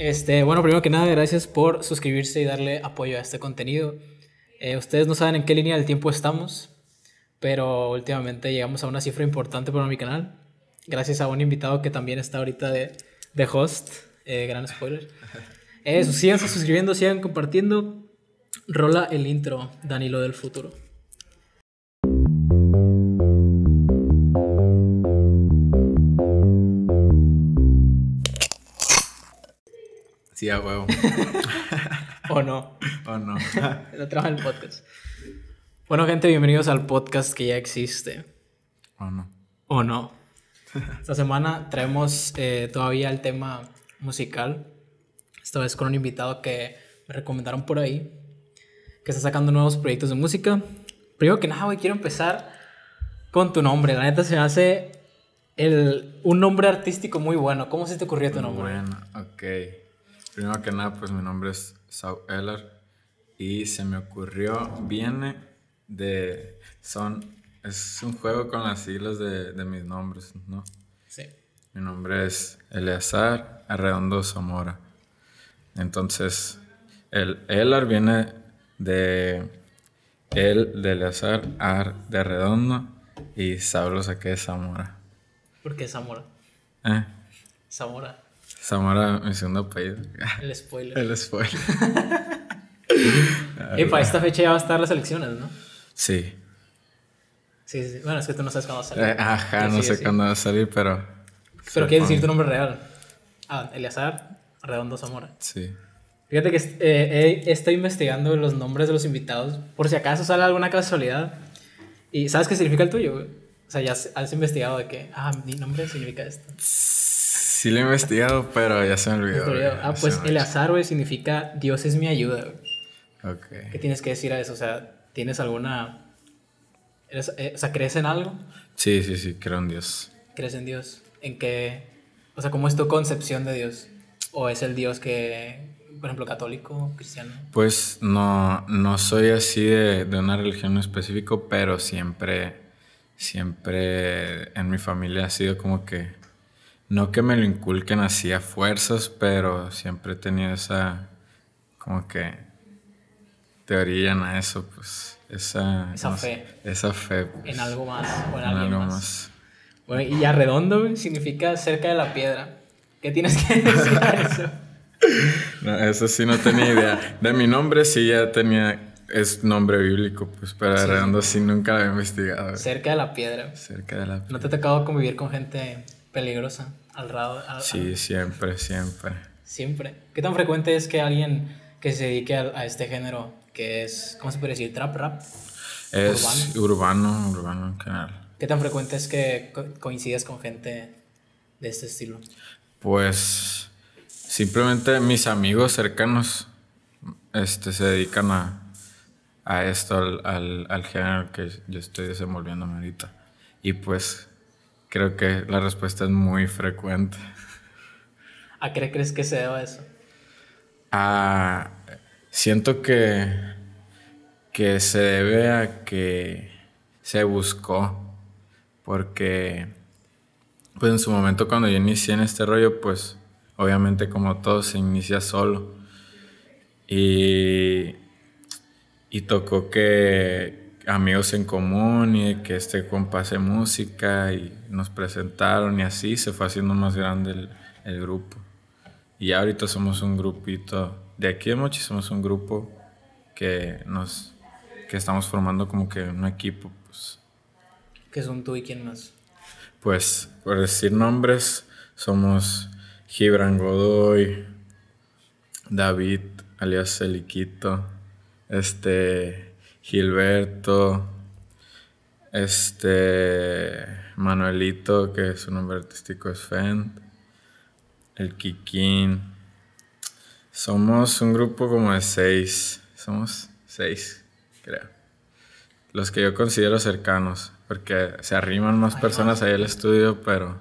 Este, bueno, primero que nada, gracias por suscribirse y darle apoyo a este contenido. Eh, ustedes no saben en qué línea del tiempo estamos, pero últimamente llegamos a una cifra importante para mi canal. Gracias a un invitado que también está ahorita de, de host, eh, gran spoiler. Eh, sigan suscribiendo, sigan compartiendo. Rola el intro, Danilo del futuro. Sí, a huevo. o no. O no. Lo trajo el podcast. Bueno, gente, bienvenidos al podcast que ya existe. O no. O no. Esta semana traemos eh, todavía el tema musical. Esta vez con un invitado que me recomendaron por ahí. Que está sacando nuevos proyectos de música. Primero que nada, güey, quiero empezar con tu nombre. La neta se hace el, un nombre artístico muy bueno. ¿Cómo se te ocurrió tu nombre? Bueno, ok. Primero que nada, pues mi nombre es Sau Eller y se me ocurrió, viene de, son, es un juego con las siglas de, mis nombres, ¿no? Sí. Mi nombre es Eleazar Arredondo Zamora. Entonces, el Elar viene de el de Eleazar Ar de Arredondo y lo saqué de Zamora. ¿Por qué Zamora? ¿Eh? Zamora. Samara, mi segundo apellido. El spoiler. El spoiler. y para esta fecha ya va a estar las elecciones, ¿no? Sí. Sí, Bueno, es que tú no sabes cuándo va a salir. Eh, ajá, no sé cuándo va a salir, pero. Pero quieres decir tu nombre real. Ah, Eleazar Redondo Zamora. Sí. Fíjate que eh, estoy investigando los nombres de los invitados por si acaso sale alguna casualidad. ¿Y sabes qué significa el tuyo? O sea, ya has investigado de que, ah, mi nombre significa esto. Sí lo he investigado, pero ya se me olvidó. ah, pues el güey, significa Dios es mi ayuda, Okay. Ok. ¿Qué tienes que decir a eso? O sea, ¿tienes alguna... Eh, o sea, ¿crees en algo? Sí, sí, sí, creo en Dios. ¿Crees en Dios? ¿En qué? O sea, ¿cómo es tu concepción de Dios? ¿O es el Dios que, por ejemplo, católico, cristiano? Pues no, no soy así de, de una religión en específico, pero siempre, siempre en mi familia ha sido como que no que me lo inculquen así a fuerzas, pero siempre he tenido esa, como que, teoría en eso, pues, esa... Esa fe. esa fe, En pues, algo más o en, algo más. Bueno, y arredondo significa cerca de la piedra. ¿Qué tienes que decir eso? no, eso sí no tenía idea. De mi nombre sí ya tenía es nombre bíblico, pues, pero Redondo sí. nunca lo había investigado. Cerca de la piedra. Cerca de la piedra. ¿No te ha tocado convivir con gente peligrosa? Sí, siempre, siempre. Siempre. ¿Qué tan frecuente es que alguien que se dedique a, este género, que es, ¿cómo se puede decir? Trap rap. Es urbano, urbano, en general. ¿Qué tan frecuente es que coincides coincidas con gente de este estilo? Pues simplemente mis amigos cercanos este, se dedican a, esto, al, al, género que yo estoy desenvolviendo ahorita. Y pues Creo que la respuesta es muy frecuente. ¿A qué crees que se debe eso? siento que, que se debe a que se buscó, porque pues en su momento cuando yo inicié en este rollo, pues obviamente como todo se inicia solo. y tocó que, amigos en común y que este compa hace música y nos presentaron y así se fue haciendo más grande el, grupo. Y ahorita somos un grupito, de aquí de Mochi somos un grupo que nos, que estamos formando como que un equipo, pues. ¿Qué son tú y quién más? Pues, por decir nombres, somos Gibran Godoy, David, alias Eliquito, este, Gilberto, este Manuelito, que su nombre artístico es Fent, el Kikín. Somos un grupo como de seis, somos seis, creo. Los que yo considero cercanos, porque se arriman más personas ahí al estudio, pero...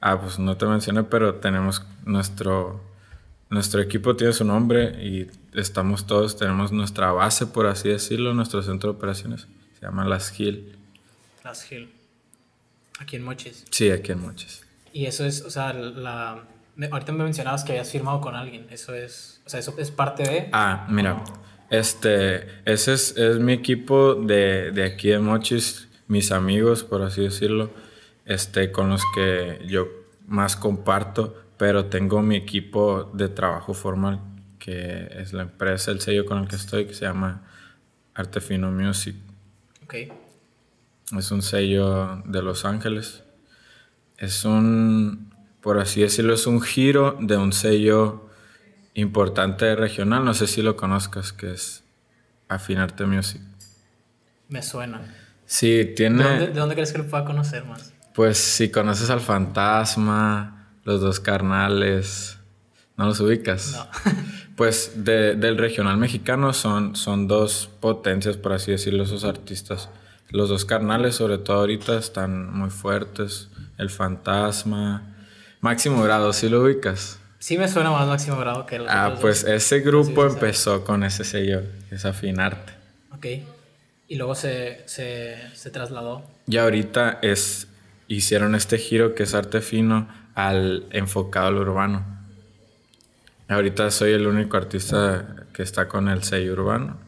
Ah, pues no te mencioné, pero tenemos nuestro... Nuestro equipo tiene su nombre y estamos todos, tenemos nuestra base, por así decirlo, nuestro centro de operaciones. Se llama Las Gil Las Gil, Aquí en Moches. Sí, aquí en Moches. Y eso es, o sea, Ahorita me mencionabas que habías firmado con alguien. Eso es, o sea, eso es parte de... Ah, mira. Este, ese es, mi equipo de, aquí en Mochis, mis amigos, por así decirlo, este, con los que yo más comparto, pero tengo mi equipo de trabajo formal que es la empresa, el sello con el que estoy, que se llama Artefino Music. Okay. Es un sello de Los Ángeles. Es un, por así decirlo, es un giro de un sello importante regional, no sé si lo conozcas, que es Afinarte Music. Me suena. Sí, tiene... ¿De dónde, de dónde crees que lo pueda conocer más? Pues si conoces al fantasma, los dos carnales, ¿no los ubicas? No. pues del regional mexicano son, son dos potencias, por así decirlo, esos artistas. Los dos carnales, sobre todo ahorita, están muy fuertes. El Fantasma, Máximo Grado, si ¿sí lo ubicas. Sí me suena más Máximo Grado que Ah, pues ese grupo empezó con ese sello, es Afinarte. Ok. Y luego se, trasladó. Y ahorita es, hicieron este giro que es arte fino al enfocado al urbano Ahorita soy el único artista que está con el sello urbano.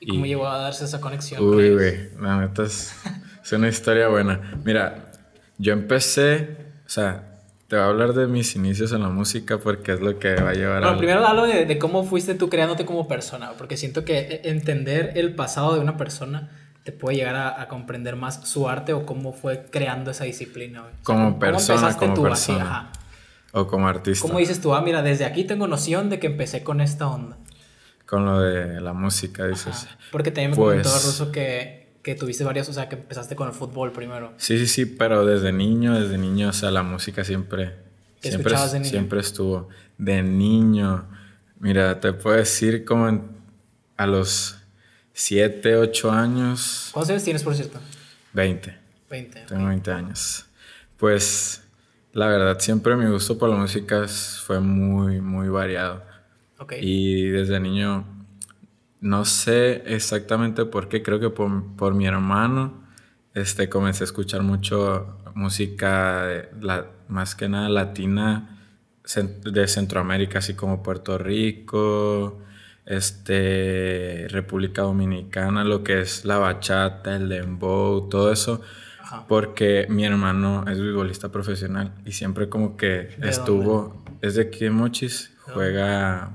¿Y, cómo llegó a darse esa conexión? Uy, güey, la neta es, es una historia buena. Mira, yo empecé, o sea, te voy a hablar de mis inicios en la música porque es lo que va a llevar bueno, primero hablo de, cómo fuiste tú creándote como persona, porque siento que e, entender el pasado de una persona te puede llegar a, comprender más su arte o cómo fue creando esa disciplina. como persona, como persona. Así, o como artista. ¿Cómo dices tú? Ah, mira, desde aquí tengo noción de que empecé con esta onda. Con lo de la música, dices. Porque también me pues comentó que, tuviste varias, o sea, que empezaste con el fútbol primero. Sí, sí, sí, pero desde niño, desde niño, o sea, la música siempre. siempre, Siempre estuvo. De niño. Mira, te puedo decir como a los 7, 8 años. ¿Cuántos años tienes, por cierto? 20. 20. Tengo 20 años. Pues la verdad, siempre mi gusto por la música fue muy, muy variado. Y desde niño, no sé exactamente por qué, creo que por, mi hermano, este, comencé a escuchar mucho música, la, más que nada latina, de Centroamérica, así como Puerto Rico, este, República Dominicana, lo que es la bachata, el dembow, todo eso porque mi hermano es futbolista profesional y siempre como que estuvo, es de aquí en Mochis, juega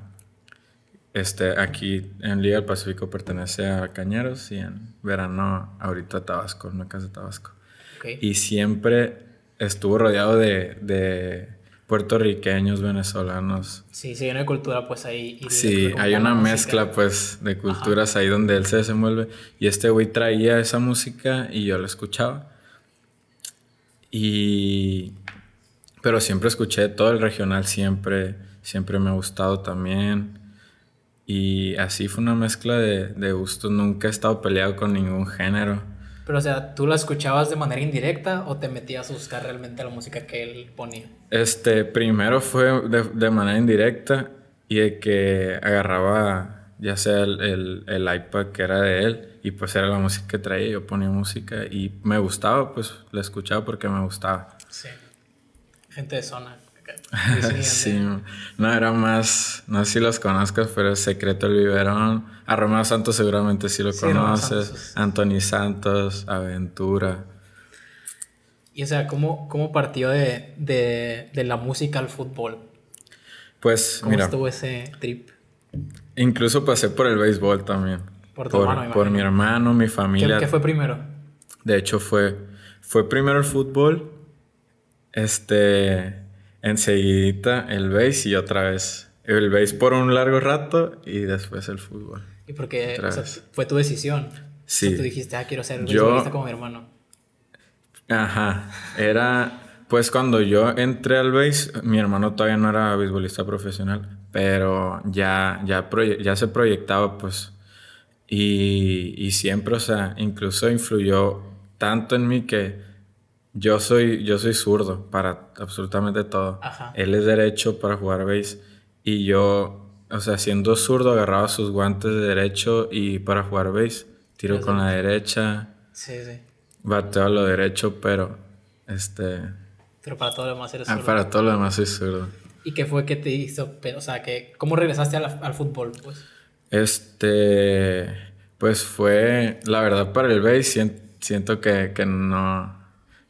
este, aquí en Liga del Pacífico pertenece a Cañeros y en verano ahorita a Tabasco, en una casa de Tabasco. Y siempre estuvo rodeado de, de puertorriqueños, venezolanos. Sí, sí, hay una cultura pues ahí. sí, hay una mezcla pues de culturas ahí donde él se desenvuelve. Y este güey traía esa música y yo la escuchaba. Y... Pero siempre escuché todo el regional, siempre, siempre me ha gustado también. Y así fue una mezcla de, de gustos, nunca he estado peleado con ningún género. Pero, o sea, ¿tú la escuchabas de manera indirecta o te metías a buscar realmente la música que él ponía? Este, primero fue de, manera indirecta y de que agarraba ya sea el, el, el iPad que era de él y pues era la música que traía, yo ponía música y me gustaba, pues la escuchaba porque me gustaba. Sí. Gente de zona. sí, no, era más, no sé si los conozcas, pero Secreto el Viverón, a Romeo Santos seguramente sí lo conoces, Anthony Santos, Aventura. Y o sea, ¿cómo, cómo partió de, de, la música al fútbol? Pues, ¿Cómo mira. estuvo ese trip? Incluso pasé por el béisbol también. Por, tu por, hermano, por mi hermano, mi familia. ¿Qué, fue primero? De hecho, fue, fue primero el fútbol, este, enseguidita el base y otra vez el base por un largo rato y después el fútbol. ¿Y porque o fue tu decisión? Sí. tú dijiste, ah, quiero ser yo... como mi hermano. Ajá, era... Pues cuando yo entré al base, mi hermano todavía no era beisbolista profesional, pero ya, ya, ya se proyectaba pues y, y, siempre, o sea, incluso influyó tanto en mí que yo soy, yo soy zurdo para absolutamente todo. Él es derecho para jugar béis y yo, o sea, siendo zurdo agarraba sus guantes de derecho y para jugar béis, tiro con la derecha. Sí, sí. Bateo a lo derecho, pero este... Pero para todo lo demás eres ah, zurdo. para todo lo demás soy zurdo. ¿Y qué fue que te hizo? O sea, que, ¿cómo regresaste al, al fútbol? Pues? Este, pues fue, la verdad, para el base siento, que, no,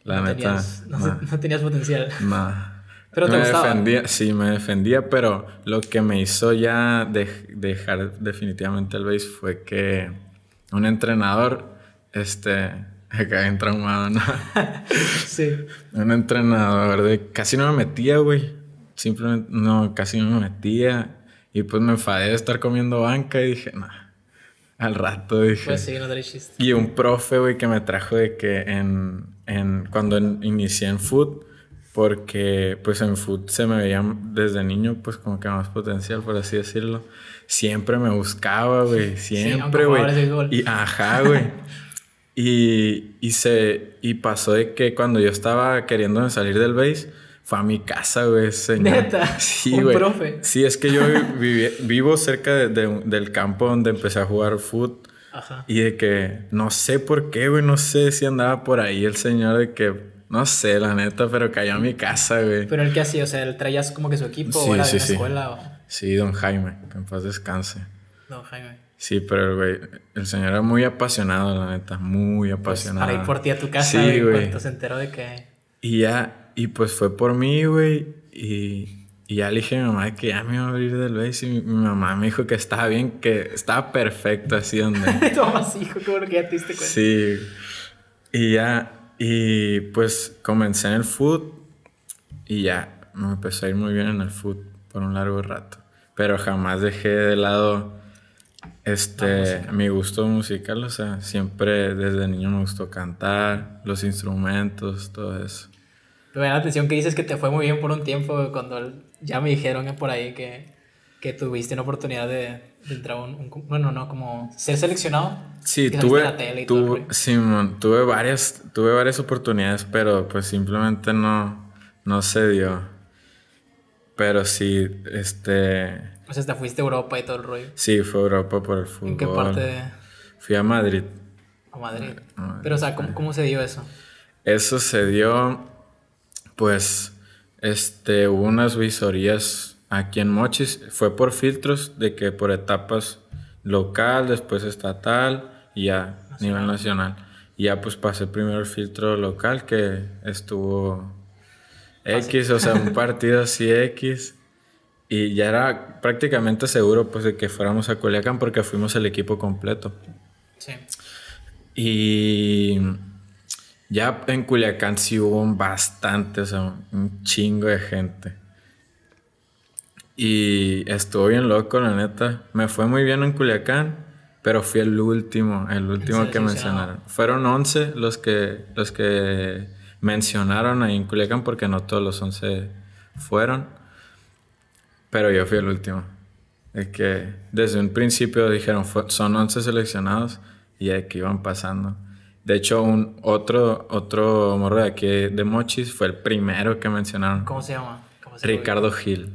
la neta. no, tenías potencial. Nada. Pero te me gustaba. Defendía, sí, me defendía, pero lo que me hizo ya dejar definitivamente el base fue que un entrenador, este, acá en traumado, sí. Un entrenador de, casi no me metía, güey. Simplemente, no, casi no me metía y pues me enfadé de estar comiendo banca y dije, no, al rato dije. Pues sí, no chiste. Y un profe, güey, que me trajo de que en, en cuando inicié en food, porque pues en food se me veía desde niño pues como que más potencial, por así decirlo. Siempre me buscaba, güey, siempre, güey. y ajá, güey. y, y, se, y pasó de que cuando yo estaba queriendo salir del base, fue a mi casa, güey, señor. Neta. Sí, güey. Sí, es que yo vivo cerca del campo donde empecé a jugar fútbol. Ajá. Y de que no sé por qué, güey, no sé si andaba por ahí el señor de que no sé, la neta, pero cayó a mi casa, güey. Pero el que hacía, o sea, él traía como que su equipo sí, o de la sí. escuela Sí, don Jaime, que en paz descanse. Don Jaime. Sí, pero el güey, el señor era muy apasionado, la neta, muy pues, apasionado. para ir por ti a tu casa, sí, güey, cuando se enteró de que... Y ya y pues fue por mí, güey. Y, y, ya le dije a mi mamá que ya me iba a abrir del béisbol Y mi, mamá me dijo que estaba bien, que estaba perfecto haciendo Sí. Y ya, y pues comencé en el foot. Y ya, me empezó a ir muy bien en el foot por un largo rato. Pero jamás dejé de lado este, mi gusto musical. O sea, siempre desde niño me gustó cantar, los instrumentos, todo eso me da la atención que dices que te fue muy bien por un tiempo cuando ya me dijeron por ahí que, que tuviste una oportunidad de, entrar un, Bueno, no, como ser seleccionado. Sí, tuve, tuve, sí, tuve, varias, tuve varias oportunidades, pero pues simplemente no, no se dio. Pero sí, este... O sea, te fuiste a Europa y todo el rollo. Sí, fue a Europa por el fútbol. ¿En qué parte? Fui a Madrid. A Madrid. A Madrid. Pero, o sea, ¿cómo, ¿cómo se dio eso? Eso se dio pues este, hubo unas visorías aquí en Mochis, fue por filtros de que por etapas local, después estatal y a nivel nacional. Y ya pues pasé primero el filtro local que estuvo X, o sea, un partido así X. Y ya era prácticamente seguro pues de que fuéramos a Culiacán porque fuimos el equipo completo. Sí. Y ya en Culiacán sí hubo bastante, o sea, un chingo de gente. Y estuvo bien loco, la neta. Me fue muy bien en Culiacán, pero fui el último, el último que mencionaron. Fueron 11 los que, los que mencionaron ahí en Culiacán, porque no todos los 11 fueron. Pero yo fui el último. Es que desde un principio dijeron, son 11 seleccionados y que iban pasando. De hecho, un otro, otro morro de aquí de Mochis fue el primero que mencionaron. ¿Cómo se llama? Ricardo Gil.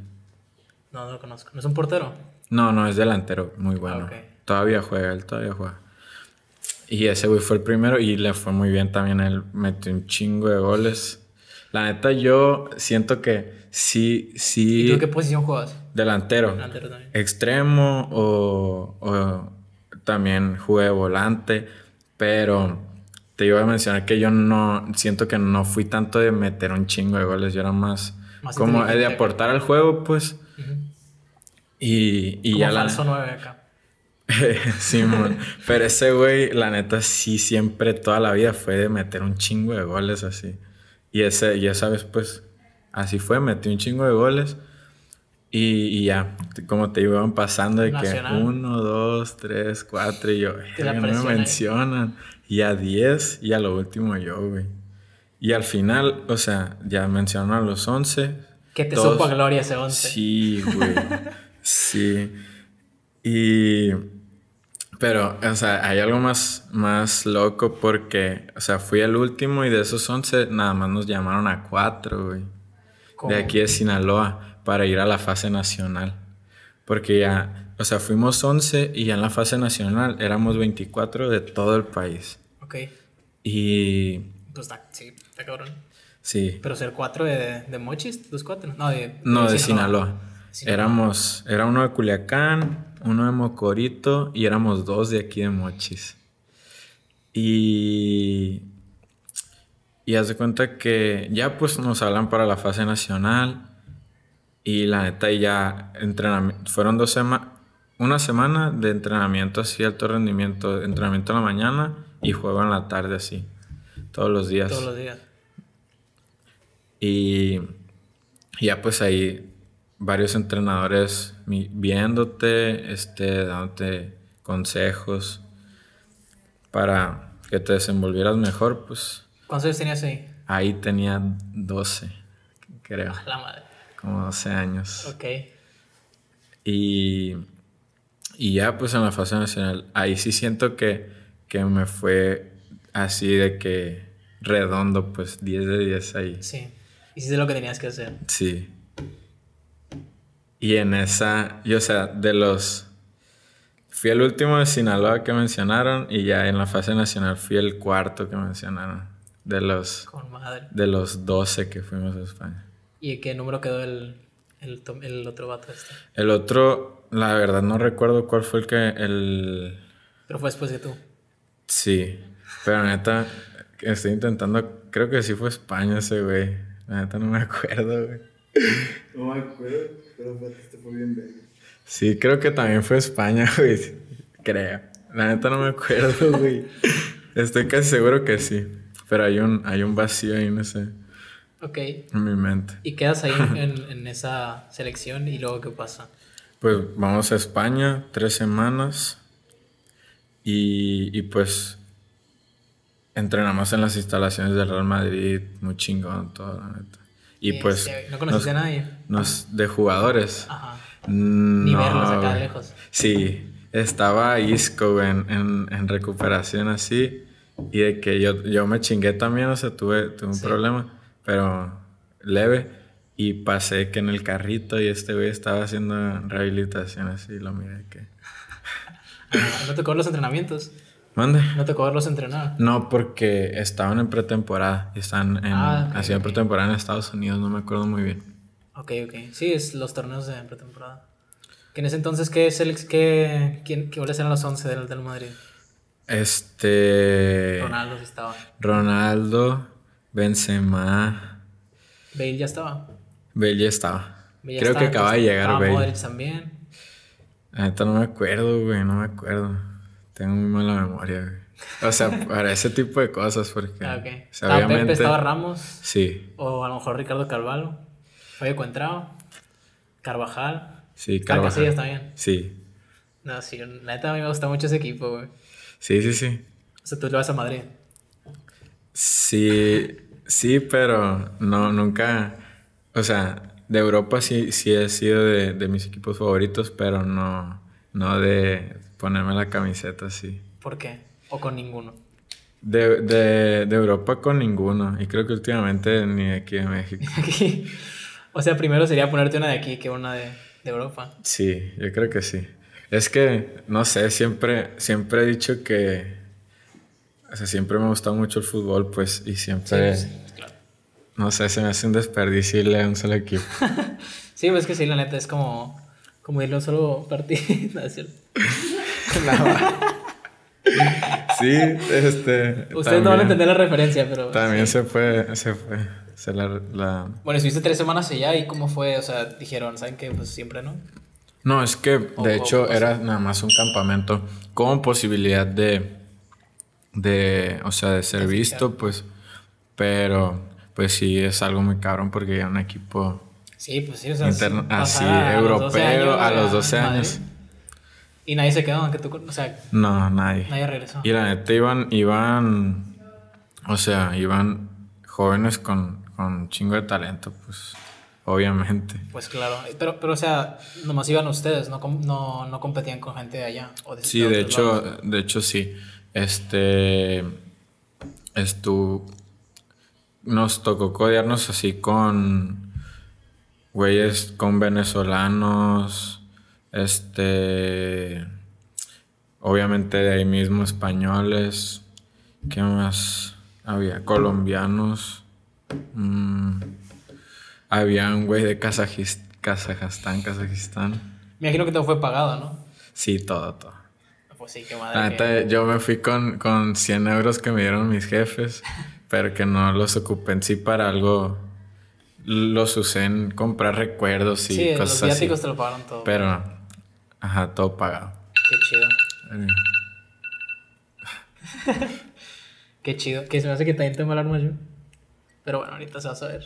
No, no lo conozco. ¿No es un portero? No, no, es delantero, muy ah, bueno. Todavía juega, él todavía juega. Y ese güey fue el primero y le fue muy bien también. Él metió un chingo de goles. La neta, yo siento que sí, sí. ¿Y tú qué posición juegas? Delantero. Delantero también. Extremo o, o también jugué volante, pero te iba a mencionar que yo no siento que no fui tanto de meter un chingo de goles, yo era más, como de aportar al juego, pues. Y, y ya falso la... acá. sí pero ese güey, la neta, sí, siempre, toda la vida fue de meter un chingo de goles así. Y ese, ya sabes, pues, así fue, metí un chingo de goles. Y, ya, como te iban pasando de que uno, dos, tres, cuatro, y yo, no me mencionan y a 10 y a lo último yo, güey. Y al final, o sea, ya mencionaron los 11. Que te todos... gloria ese 11. Sí, güey. sí. Y... Pero, o sea, hay algo más, más loco porque, o sea, fui el último y de esos 11 nada más nos llamaron a 4, güey. De aquí de Sinaloa para ir a la fase nacional. Porque ya o sea, fuimos 11 y ya en la fase nacional éramos 24 de todo el país. Ok. Y... Pues sí, está cabrón. Sí. Pero ser cuatro de, de Mochis, los cuatro. No, de, no, de, Sinaloa. Éramos, era uno de Culiacán, uno de Mocorito y éramos dos de aquí de Mochis. Y... Y haz de cuenta que ya pues nos hablan para la fase nacional. Y la neta, y ya entrenamiento. Fueron dos semanas una semana de entrenamiento así, alto rendimiento, entrenamiento en la mañana y juego en la tarde así, todos los días. Todos los días. Y ya pues ahí varios entrenadores viéndote, este, dándote consejos para que te desenvolvieras mejor, pues. ¿Cuántos años tenías ahí? Ahí tenía 12, creo. La madre. Como 12 años. Ok. Y y ya pues en la fase nacional, ahí sí siento que, que me fue así de que redondo, pues 10 de 10 ahí. Sí. Hiciste lo que tenías que hacer. Sí. Y en esa, yo o sea, de los... Fui el último de Sinaloa que mencionaron y ya en la fase nacional fui el cuarto que mencionaron. De los... Con madre. De los 12 que fuimos a España. ¿Y qué número quedó el, el, el otro vato este? El otro la verdad no recuerdo cuál fue el que el... Pero fue después de tú. Sí, pero neta, estoy intentando, creo que sí fue España ese güey. La neta no me acuerdo, güey. No me acuerdo, pero este fue bien bello. Sí, creo que también fue España, güey. Creo. La neta no me acuerdo, güey. Estoy casi seguro que sí. Pero hay un, hay un vacío ahí, no sé. Ok. En mi mente. Y quedas ahí en, en esa selección y luego qué pasa. Pues vamos a España, tres semanas. Y, y pues entrenamos en las instalaciones del Real Madrid, muy chingón, todo, la neta. Y pues. No conociste a nadie. de jugadores. Ajá. Mm, Ni verlos acá lejos. Sí, estaba Isco en, en, recuperación así. Y de que yo, yo me chingué también, o sea, tuve, tuve un problema, pero leve. Y pasé que en el carrito y este güey estaba haciendo rehabilitación así lo miré que... ¿No tocó los entrenamientos? ¿Mande? ¿No tocó los entrenar? No, porque estaban en pretemporada. Están en, ah, pretemporada en Estados Unidos, no me acuerdo muy bien. Ok, ok. Sí, es los torneos de pretemporada. ¿Quién en entonces qué, es el, qué, quién, ser eran los 11 del, del Madrid? Este... Ronaldo sí estaba. Ronaldo, Benzema... Bale ya estaba. Bale ya estaba. Creo que acaba de llegar ah, Bale. Modric también. Ahorita no me acuerdo, güey, no me acuerdo. Tengo muy mala memoria, güey. O sea, para ese tipo de cosas, porque. Ah, ok. o obviamente... estaba Ramos. Sí. O a lo mejor Ricardo Carvalho. Fabio Cuentrao. Carvajal. Sí, ah, Carvajal. ¿Está Casillas también. Sí. No, sí, la neta a mí me gusta mucho ese equipo, güey. Sí, sí, sí. O sea, tú le vas a Madrid. Sí, sí, pero no, nunca. O sea, de Europa sí, sí ha sido de, mis equipos favoritos, pero no, no de ponerme la camiseta así. ¿Por qué? ¿O con ninguno? De, Europa con ninguno. Y creo que últimamente ni de aquí de México. Aquí. O sea, primero sería ponerte una de aquí que una de, Europa. Sí, yo creo que sí. Es que, no sé, siempre, siempre he dicho que. O sea, siempre me ha gustado mucho el fútbol, pues, y siempre. No sé, se me hace un desperdicio irle a un solo equipo. sí, pues que sí, la neta es como, como irle a un solo partido. ¿no sí, este. Ustedes no van a entender la referencia, pero. También se fue, se fue. la, Bueno, estuviste tres semanas allá y cómo fue, o sea, dijeron, ¿saben qué? Pues siempre, ¿no? No, es que de hecho era nada más un campamento con posibilidad de, de, o sea, de ser visto, pues, pero pues sí es algo muy cabrón porque un equipo sí, pues sí, o sea, así europeo a los 12 años. Y nadie se quedó, aunque tú, o sea, no, nadie. Nadie regresó. Y la neta iban iban o sea, iban jóvenes con con chingo de talento, pues obviamente. Pues claro, pero, pero o sea, nomás iban ustedes, no, no, competían con gente de allá. O sí, de, hecho, de hecho sí. Este, estuvo, nos tocó codearnos así con güeyes, con venezolanos, este, obviamente de ahí mismo españoles, ¿qué más había? Colombianos, mm, había un güey de Kazajistán, Kazajistán. Me imagino que todo fue pagado, ¿no? Sí, todo, todo. Pues sí, qué madre. Yo me fui con, con 100 euros que me dieron mis jefes. pero que no los ocupen si para algo los usen comprar recuerdos y sí, cosas los así. te lo pagaron todo. Pero, ajá, todo pagado. Qué chido. Qué chido. Que se me hace que también tengo el arma yo. Pero bueno, ahorita se va a saber.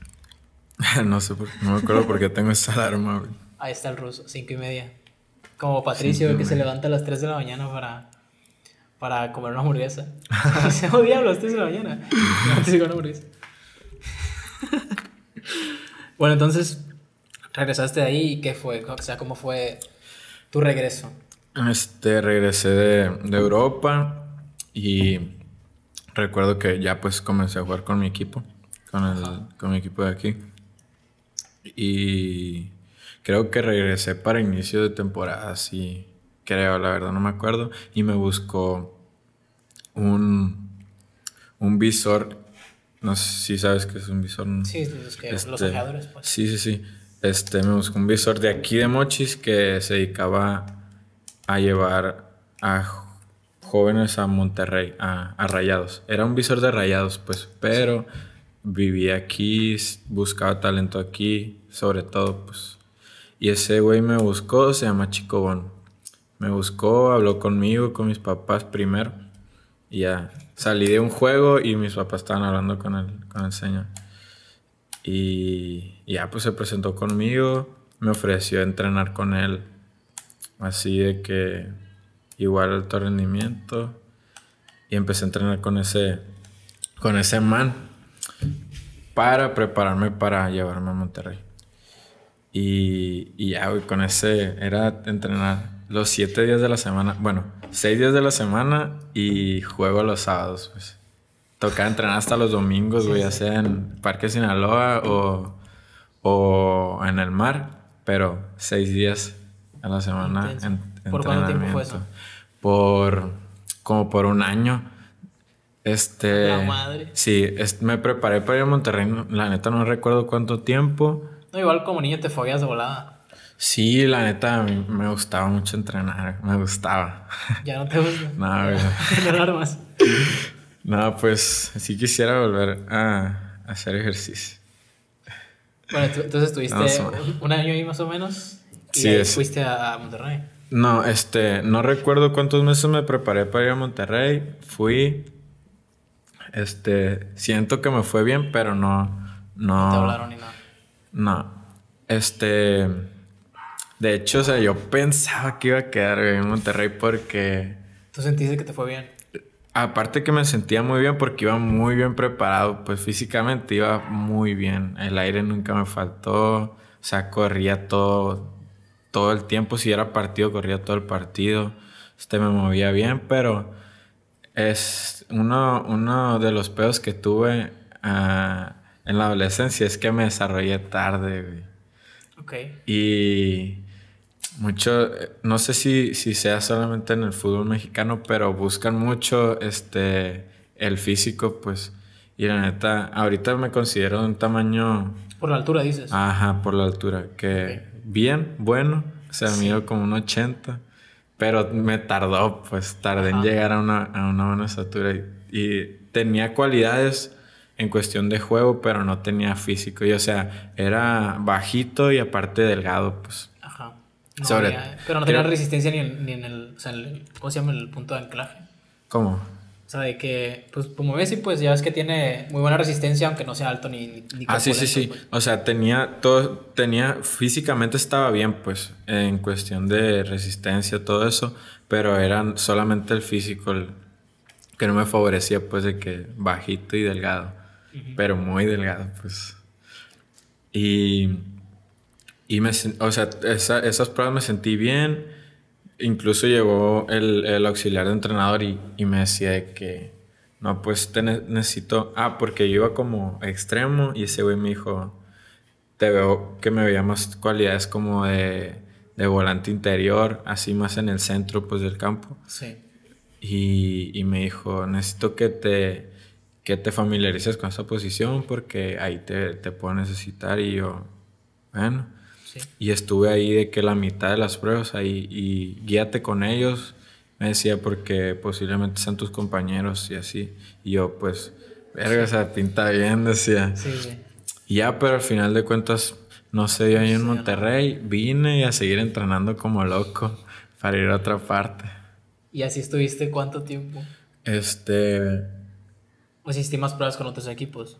no sé, por, no me acuerdo por qué tengo esa alarma, Ahí está el ruso, cinco y media. Como Patricio, que se levanta a las 3 de la mañana para para comer una hamburguesa. Dice, oh a estoy la mañana. bueno, entonces, regresaste de ahí y ¿qué fue? O sea, ¿cómo fue tu regreso? Este, regresé de, Europa y recuerdo que ya pues comencé a jugar con mi equipo, con, el, con mi equipo de aquí. Y creo que regresé para inicio de temporada, Así creo, la verdad no me acuerdo, y me buscó un, un visor, no sé si sabes que es un visor. Sí, los, que, los este, pues. Sí, sí, sí. Este, me buscó un visor de aquí de Mochis que se dedicaba a llevar a jóvenes a Monterrey, a, Rayados. Era un visor de Rayados, pues, pero vivía aquí, buscaba talento aquí, sobre todo, pues. Y ese güey me buscó, se llama Chico Bon me buscó, habló conmigo, con mis papás primero. Y ya salí de un juego y mis papás estaban hablando con el, con el señor. Y ya pues se presentó conmigo, me ofreció entrenar con él. Así de que igual alto rendimiento. Y empecé a entrenar con ese, con ese man para prepararme para llevarme a Monterrey. Y, ya, con ese era entrenar los siete días de la semana. Bueno, seis días de la semana y juego los sábados, pues. toca entrenar hasta los domingos, voy a sea en Parque Sinaloa o, o, en el mar, pero seis días a la semana. En, ¿Por cuánto tiempo fue eso? Por como por un año. Este. La madre. Sí, es, me preparé para ir a Monterrey. La neta no recuerdo cuánto tiempo. No, igual como niño te fogueas de volada. Sí, la neta, me gustaba mucho entrenar, me gustaba. Ya no te gusta. no, más. No, pues sí quisiera volver a hacer ejercicio. Bueno, entonces estuviste un año ahí más o menos y sí, fuiste a, Monterrey. No, este, no recuerdo cuántos meses me preparé para ir a Monterrey. Fui, este, siento que me fue bien, pero no, no. No te hablaron ni nada. No, este. De hecho, o sea, yo pensaba que iba a quedar en Monterrey porque... ¿Tú sentiste que te fue bien? Aparte que me sentía muy bien porque iba muy bien preparado, pues físicamente iba muy bien. El aire nunca me faltó, o sea, corría todo, todo el tiempo. Si era partido, corría todo el partido. Este me movía bien, pero es uno, uno de los pedos que tuve ah, en la adolescencia es que me desarrollé tarde, güey. Ok. Y mucho, eh, no sé si, si sea solamente en el fútbol mexicano, pero buscan mucho este el físico, pues. Y la neta, ahorita me considero de un tamaño. Por la altura, dices. Ajá, por la altura. Que bien, bueno. O sea, mido como un 80. Pero me tardó, pues tardé en llegar a una, buena estatura. Y, y, tenía cualidades en cuestión de juego, pero no tenía físico. Y o sea, era bajito y aparte delgado, pues. Ajá pero no tenía resistencia ni en, ni en el, o sea, ¿Cómo se llama el punto de anclaje? ¿Cómo? O sea, de que, pues como ves, y pues ya ves que tiene muy buena resistencia, aunque no sea alto ni... ni ah, sí, sí, sí. Pues. O sea, tenía todo, tenía, físicamente estaba bien, pues, en cuestión de resistencia, todo eso, pero era solamente el físico el, que no me favorecía, pues, de que bajito y delgado, pero muy delgado, pues. Y y o sea, esas pruebas me sentí bien. Incluso llegó el, auxiliar de entrenador y, me decía que, no, pues te necesito, ah, porque yo iba como extremo y ese güey me dijo, te veo que me veía más cualidades como de, volante interior, así más en el centro pues del campo. Sí. Y, y, me dijo, necesito que te, que te familiarices con esa posición porque ahí te, te puedo necesitar y yo, bueno. Y estuve ahí de que la mitad de las pruebas ahí y guíate con ellos. Me decía porque posiblemente sean tus compañeros y así. Y yo pues, verga, esa se pinta bien, decía. Sí, ya, pero al final de cuentas, no sé, yo ahí en Monterrey vine a seguir entrenando como loco para ir a otra parte. ¿Y así estuviste cuánto tiempo? Este... ¿O hiciste más pruebas con otros equipos?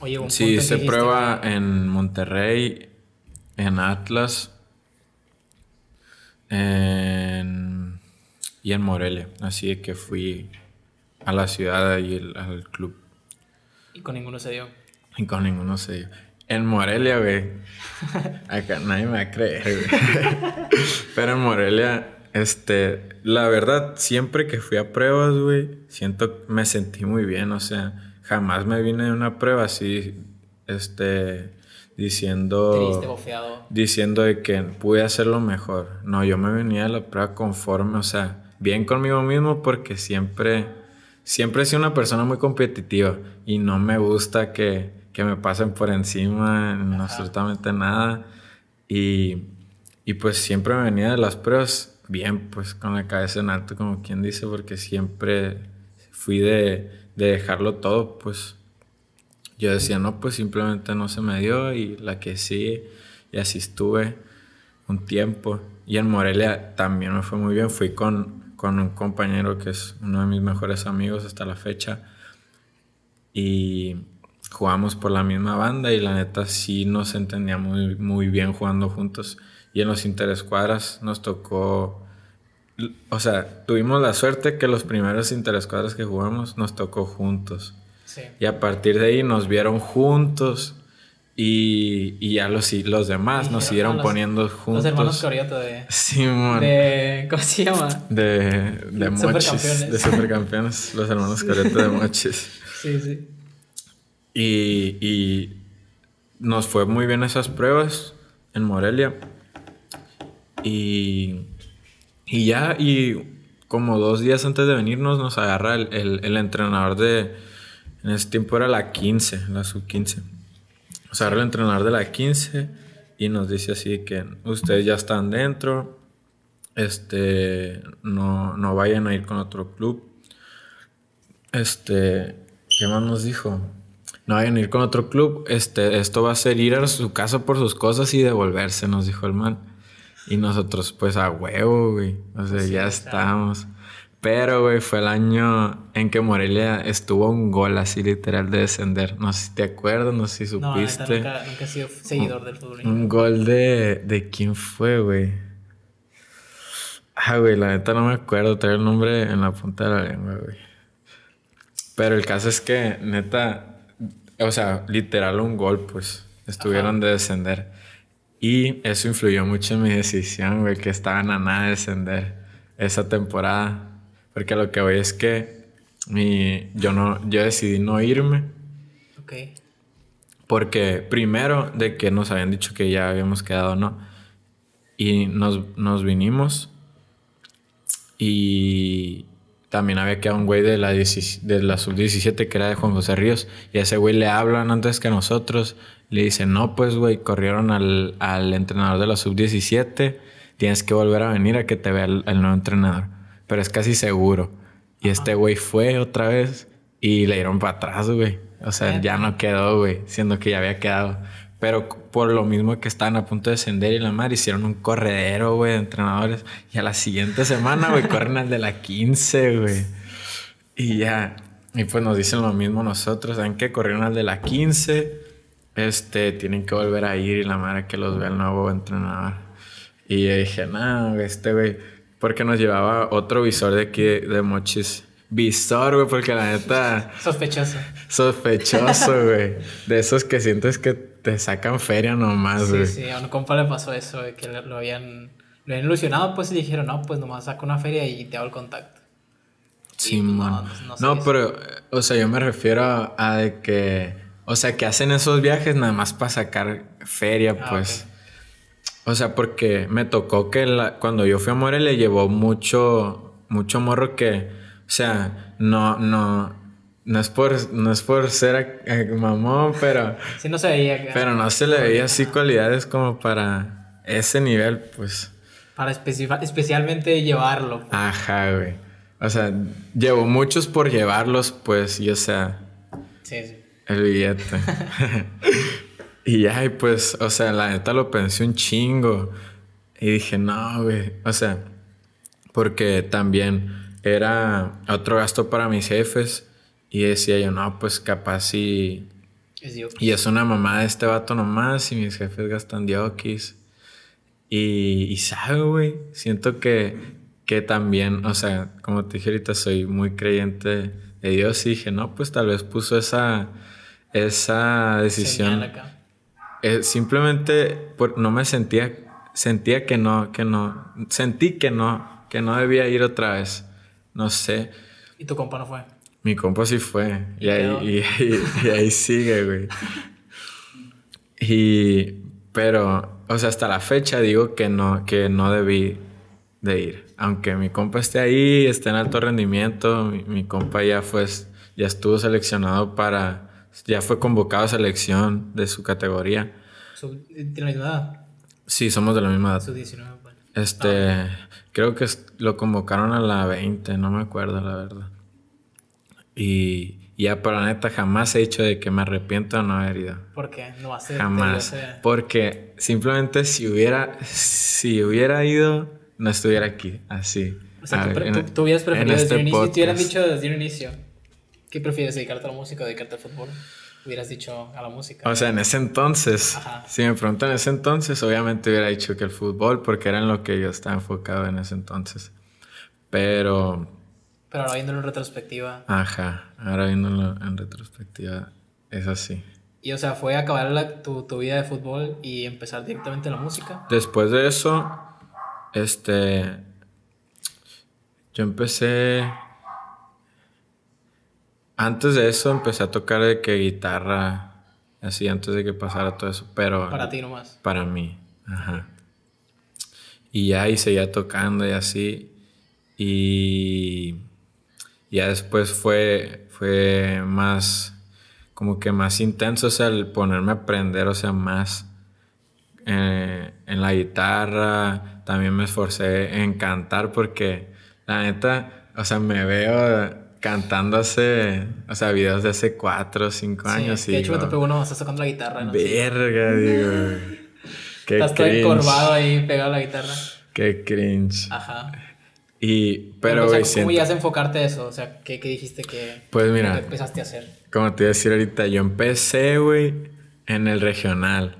Oye, sí, se prueba en Monterrey, en Atlas y en Morelia. Así que fui a la ciudad y al club. Y con ninguno se dio. Y con ninguno se dio. En Morelia, güey. Acá nadie me va a creer, güey. Pero en Morelia, este, la verdad, siempre que fui a pruebas, güey, siento, me sentí muy bien. O sea, jamás me vine a una prueba así, este, diciendo triste, bofeado. diciendo de que pude hacerlo mejor. No, yo me venía de la prueba conforme, o sea, bien conmigo mismo porque siempre siempre he sido una persona muy competitiva y no me gusta que, me pasen por encima no absolutamente nada y, pues siempre me venía de las pruebas bien, pues con la cabeza en alto como quien dice porque siempre fui de, de dejarlo todo, pues yo decía, no, pues simplemente no se me dio y la que sí, y así estuve un tiempo. Y en Morelia también me fue muy bien, fui con, un compañero que es uno de mis mejores amigos hasta la fecha y jugamos por la misma banda y la neta sí nos entendíamos muy, muy bien jugando juntos. Y en los interescuadras nos tocó, o sea, tuvimos la suerte que los primeros interescuadras que jugamos nos tocó juntos. Y a partir de ahí nos vieron juntos y, ya los, demás nos siguieron ah, poniendo juntos. Los hermanos Corioto de... De, ¿Cómo se llama? De, de Supercampeones. De Supercampeones. los hermanos Corioto de moches Sí, sí. Y, y nos fue muy bien esas pruebas en Morelia. Y, y ya, y como dos días antes de venirnos, nos agarra el entrenador de, en ese tiempo era la 15, la sub-15. O sea, el entrenador de la 15 y nos dice así que ustedes ya están dentro, este, no, no vayan a ir con otro club. Este, ¿qué más nos dijo? No vayan a ir con otro club, este, esto va a ser ir a su casa por sus cosas y devolverse, nos dijo el man. Y nosotros, pues a huevo, güey. O sea, ya estamos pero, güey, fue el año en que Morelia estuvo un gol así literal de descender. No sé si te acuerdas, no sé si supiste. No, nunca, nunca he sido seguidor un, del Un gol de... ¿De quién fue, güey? Ah, güey, la neta no me acuerdo. Tengo el nombre en la punta de la lengua, güey. Pero el caso es que, neta... O sea, literal un gol, pues. Estuvieron de descender. Y eso influyó mucho en mi decisión, güey, que estaban a nada de descender esa temporada. Porque lo que voy es que yo, no, yo decidí no irme. Porque primero de que nos habían dicho que ya habíamos quedado, ¿no? Y nos, vinimos. Y también había quedado un güey de la, sub-17 que era de Juan José Ríos. Y a ese güey le hablan antes que nosotros. Le dicen, no, pues güey, corrieron al, entrenador de la sub-17. Tienes que volver a venir a que te vea el nuevo entrenador pero es casi seguro. Y este güey fue otra vez y le dieron para atrás, güey. O sea, ya no quedó, güey, siendo que ya había quedado. Pero por lo mismo que estaban a punto de descender y la mar, hicieron un corredero, güey, de entrenadores. Y a la siguiente semana, güey, corren al de la 15, güey. Y ya. Y pues nos dicen lo mismo nosotros. ¿Saben qué? Corrieron al de la 15. Este, tienen que volver a ir y la madre que los ve el nuevo entrenador. Y yo dije, no, este güey porque nos llevaba otro visor de aquí de, Mochis. Visor, güey, porque la neta. Sospechoso. Sospechoso, güey. De esos que sientes que te sacan feria nomás, güey. Sí, sí, a un compa le pasó eso, de que lo habían, lo ilusionado, pues, y dijeron, no, pues nomás saco una feria y te hago el contacto. Sí, pues, No, no, no, pero, o sea, yo me refiero a, de que. O sea, que hacen esos viajes nada más para sacar feria, ah, pues. O sea, porque me tocó que la, cuando yo fui a le llevó mucho, mucho morro que, o sea, no, no, no es por, no es por ser mamón, pero... sí, no se pero no se le veía así cualidades como para ese nivel, pues. Para especialmente llevarlo. Ajá, güey. O sea, llevó muchos por llevarlos, pues, y o sea... Sí, sí. El billete. Y ya, pues, o sea, la neta lo pensé un chingo. Y dije, no, güey. O sea, porque también era otro gasto para mis jefes. Y decía yo, no, pues capaz si. Es y es una mamá de este vato nomás. Y mis jefes gastan diokis. Y, y sabe, güey. Siento que, que también, o sea, como te dije ahorita, soy muy creyente de Dios. Y dije, no, pues tal vez puso esa, esa decisión. Eh, simplemente no me sentía, sentía que no, que no, sentí que no, que no debía ir otra vez. No sé. ¿Y tu compa no fue? Mi compa sí fue. Y, ahí, sigue, güey. Y, pero, o sea, hasta la fecha digo que no, que no debí de ir. Aunque mi compa esté ahí, esté en alto rendimiento, mi, mi compa ya fue, ya estuvo seleccionado para ya fue convocado a selección de su categoría. Eh, ¿Tiene la misma edad? Sí, somos de la misma edad. ¿Su 19, Este, ah, creo que lo convocaron a la 20, no me acuerdo la verdad. Y ya, pero la neta, jamás he dicho de que me arrepiento de no haber ido. ¿Por qué? No ser. Jamás. Porque simplemente si hubiera, si hubiera ido, no estuviera aquí, así. O sea, ah, tú, hubieras preferido desde este un inicio, te hubieran dicho desde un inicio. ¿Qué prefieres, dedicarte a la música o dedicarte al fútbol? Hubieras dicho a la música. O sea, en ese entonces, Ajá. si me preguntan en ese entonces, obviamente hubiera dicho que el fútbol, porque era en lo que yo estaba enfocado en ese entonces. Pero. Pero ahora viéndolo en retrospectiva. Ajá, ahora viéndolo en retrospectiva, es así. Y o sea, fue acabar tu, tu, vida de fútbol y empezar directamente la música. Después de eso, este. Yo empecé antes de eso empecé a tocar de guitarra, así antes de que pasara todo eso, pero... Para ti nomás. Para mí, ajá. Y ya y seguía tocando y así. Y ya después fue, fue más, como que más intenso, o sea, el ponerme a aprender, o sea, más eh, en la guitarra. También me esforcé en cantar porque la neta, o sea, me veo cantando hace, o sea, videos de hace 4 o 5 años. Sí, de hecho, te pegó uno, estás tocando la guitarra. ¿no? Verga, digo. estás todo encorvado ahí pegado a la guitarra. Qué cringe. Ajá. Y, pero, güey, ¿Cómo ibas a enfocarte eso? O sea, ¿qué, dijiste que, pues mira, empezaste a hacer? Como te iba a decir ahorita, yo empecé, güey, en el regional,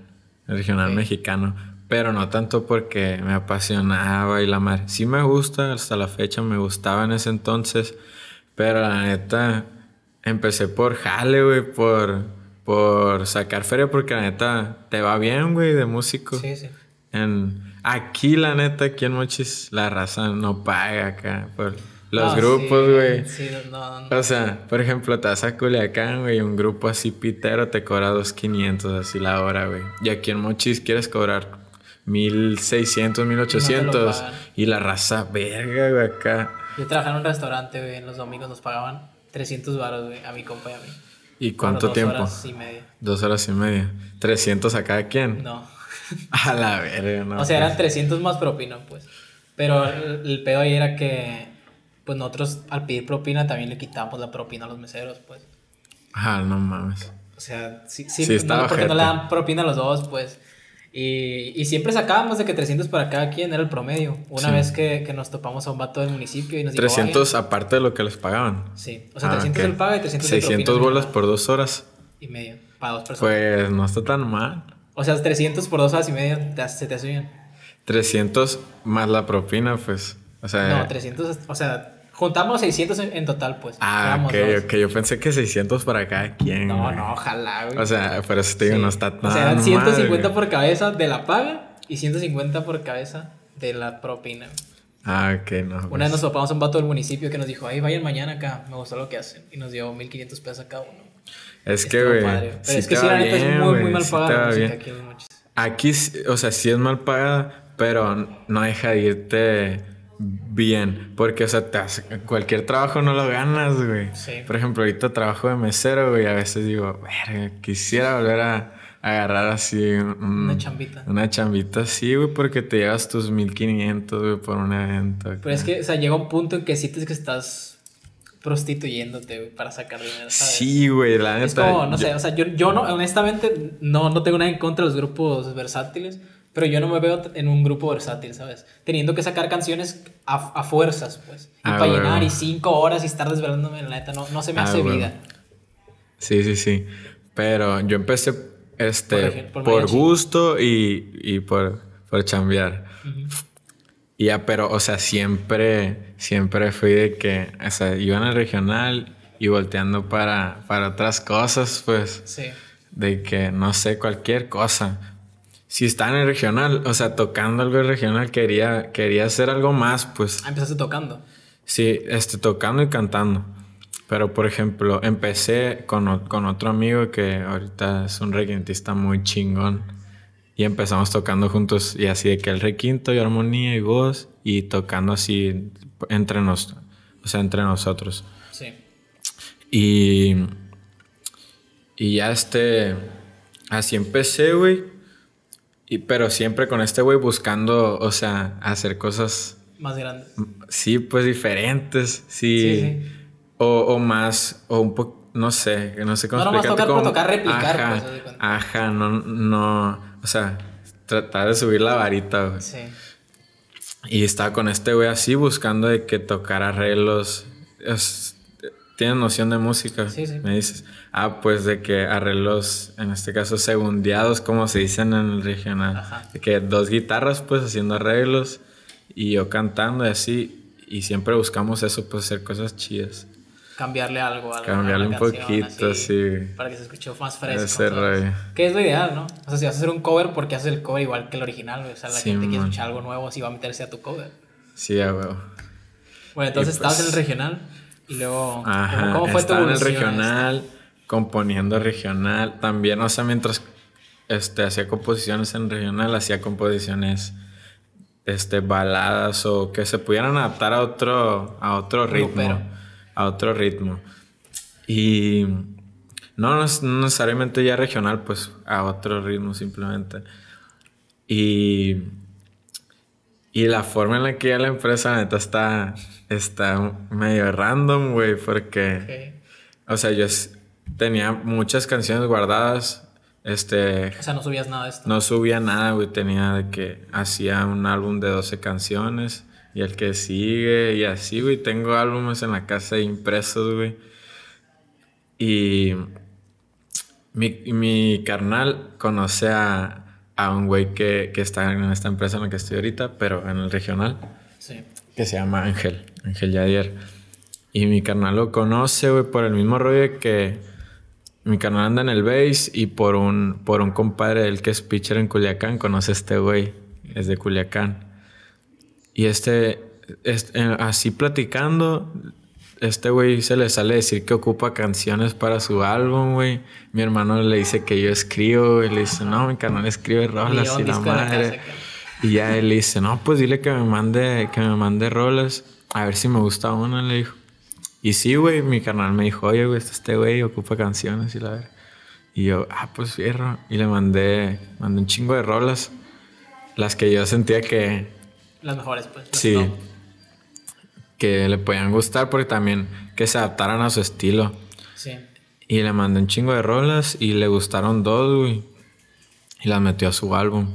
el regional mexicano. Pero no tanto porque me apasionaba y la mar. Sí me gusta, hasta la fecha me gustaba en ese entonces pero la neta, empecé por jale, güey, por, por sacar feria, porque la neta, te va bien, güey, de músico. Sí, sí. En, aquí, la neta, aquí en Mochis, la raza no paga acá por los grupos, güey. Sí, no, O sea, por ejemplo, te vas a Culiacán, güey, un grupo así pitero te cobra 2.500 así la hora, güey. Y aquí en Mochis quieres cobrar 1.600, 1.800 y la raza verga, güey, acá yo trabajaba en un restaurante, güey, en los domingos nos pagaban 300 baros, güey, a mi compa y a mí. ¿Y cuánto tiempo? Dos horas y media. Dos horas y media. ¿300 a cada quien? No. a la verga, no. O sea, eran 300 pues. más propina, pues. Pero el, pedo ahí era que, pues nosotros al pedir propina también le quitábamos la propina a los meseros, pues. Ah, no mames. O sea, si, si no, porque no le dan propina a los dos, pues. Y, siempre sacábamos de que 300 para cada quien era el promedio. Una vez que, nos topamos a un vato del municipio y nos 300 aparte de lo que les pagaban. Sí, o sea, 300 el pago y 300 600 bolas por dos horas. Y medio. para dos personas. Pues no está tan mal. O sea, 300 por dos horas y medio se te hace 300 más la propina, pues. O sea, no, 300, o sea, Juntamos 600 en, total, pues. Ah, ok, dos. ok. Yo pensé que 600 para cada quien. No, no, ojalá, güey. O sea, pero eso te digo, no está tan. O sea, eran 150 por cabeza de la paga y 150 por cabeza de la propina. Ah, ok, no. Una pues. vez nos topamos a un vato del municipio que nos dijo, ay, vayan mañana acá, me gustó lo que hacen. Y nos dio 1500 pesos a cada uno. Es que, güey. Pero es que sí, la neta es muy, muy mal pagada pagada. Bien. Aquí, aquí, o sea, sí es mal pagada, pero no deja de irte bien, porque, o sea, cualquier trabajo no lo ganas, güey. Por ejemplo, ahorita trabajo de mesero, güey, a veces digo, verga, quisiera volver a agarrar así una chambita. Una chambita sí, güey, porque te llevas tus 1500, güey, por un evento. Pero es que, o sea, llega un punto en que sientes que estás prostituyéndote para sacar dinero. ¿sabes? Sí, güey, la neta. Es como, no sé, o sea, yo, yo no, honestamente, no, no tengo nada en contra de los grupos versátiles pero yo no me veo en un grupo versátil, ¿sabes? Teniendo que sacar canciones a, fuerzas, pues. Y ah, para llenar y cinco horas y estar desvelándome, la neta, no, se me ah, hace vida. Sí, sí, sí. Pero yo empecé este, por, gusto y, por, por chambear. Ya, pero, o sea, siempre, siempre fui de que, o sea, iba en el regional y volteando para, para otras cosas, pues. De que, no sé, cualquier cosa si estaba en el regional, o sea, tocando algo regional, quería, quería hacer algo más, pues. Ah, empezaste tocando. Sí, este, tocando y cantando. Pero, por ejemplo, empecé con, otro amigo que ahorita es un requintista muy chingón. Y empezamos tocando juntos y así de que el requinto y armonía y voz y tocando así entre nosotros, o sea, entre nosotros. Sí. Y, y ya este, así empecé, güey pero siempre con este güey buscando, o sea, hacer cosas más grandes. Sí, pues diferentes, sí. O, más, o un poco, no sé, no sé cómo no, explicarte. replicar. Ajá, pues, ajá, no, no, o sea, tratar de subir la varita, güey. Sí. Y estaba con este güey así buscando de que tocar arreglos. ¿Tienes noción de música, sí, me dices. Ah, pues de que arreglos, en este caso, segundeados, como se dicen en el regional. Ajá. De que dos guitarras, pues, haciendo arreglos y yo cantando y así. Y siempre buscamos eso, pues, hacer cosas chidas. Cambiarle algo a la Cambiarle un poquito, así, sí. Para que se escuche más fresco. Ese rollo. Que es lo ideal, ¿no? O sea, si vas a hacer un cover, porque haces el cover igual que el original? O sea, la gente quiere escuchar algo nuevo, Así va a meterse a tu cover. Sí, a huevo. Bueno, entonces pues estabas en el regional y luego. Ajá, ¿Cómo fue tu evolución? en el este? regional componiendo regional también. O sea, mientras este, hacía composiciones en regional, hacía composiciones este, baladas o que se pudieran adaptar a otro, a otro ritmo. A otro ritmo. Y no, necesariamente ya regional, pues a otro ritmo simplemente. Y, y la forma en la que ya la empresa, neta, está, está medio random, güey, porque. O sea, yo tenía muchas canciones guardadas. Este. O sea, no subías nada de esto. No subía nada, güey. Tenía de que hacía un álbum de 12 canciones y el que sigue y así, güey. Tengo álbumes en la casa impresos, güey. Y mi, carnal conoce a, a un güey que, está en esta empresa en la que estoy ahorita, pero en el regional. Sí. Que se llama Ángel, Ángel Yadier. Y mi carnal lo conoce, güey, por el mismo rollo que mi canal anda en el base y por un, por un compadre del que es pitcher en Culiacán, conoce a este güey, es de Culiacán. Y este, este eh, así platicando, este güey se le sale decir que ocupa canciones para su álbum, güey. Mi hermano le dice que yo escribo, él Le dice, no, mi canal escribe rolas y, la madre. y ya él dice, no, pues dile que me mande, que me mande rolas. A ver si me gusta una, le dijo. Y sí, güey, mi carnal me dijo, oye, güey, este, este güey ocupa canciones y la ver Y yo, ah, pues fierro. Y le mandé, mandé un chingo de rolas. Las que yo sentía que. Las mejores, pues. sí. Que le podían gustar porque también que se adaptaran a su estilo. Sí. Y le mandé un chingo de rolas y le gustaron dos, güey. Y las metió a su álbum.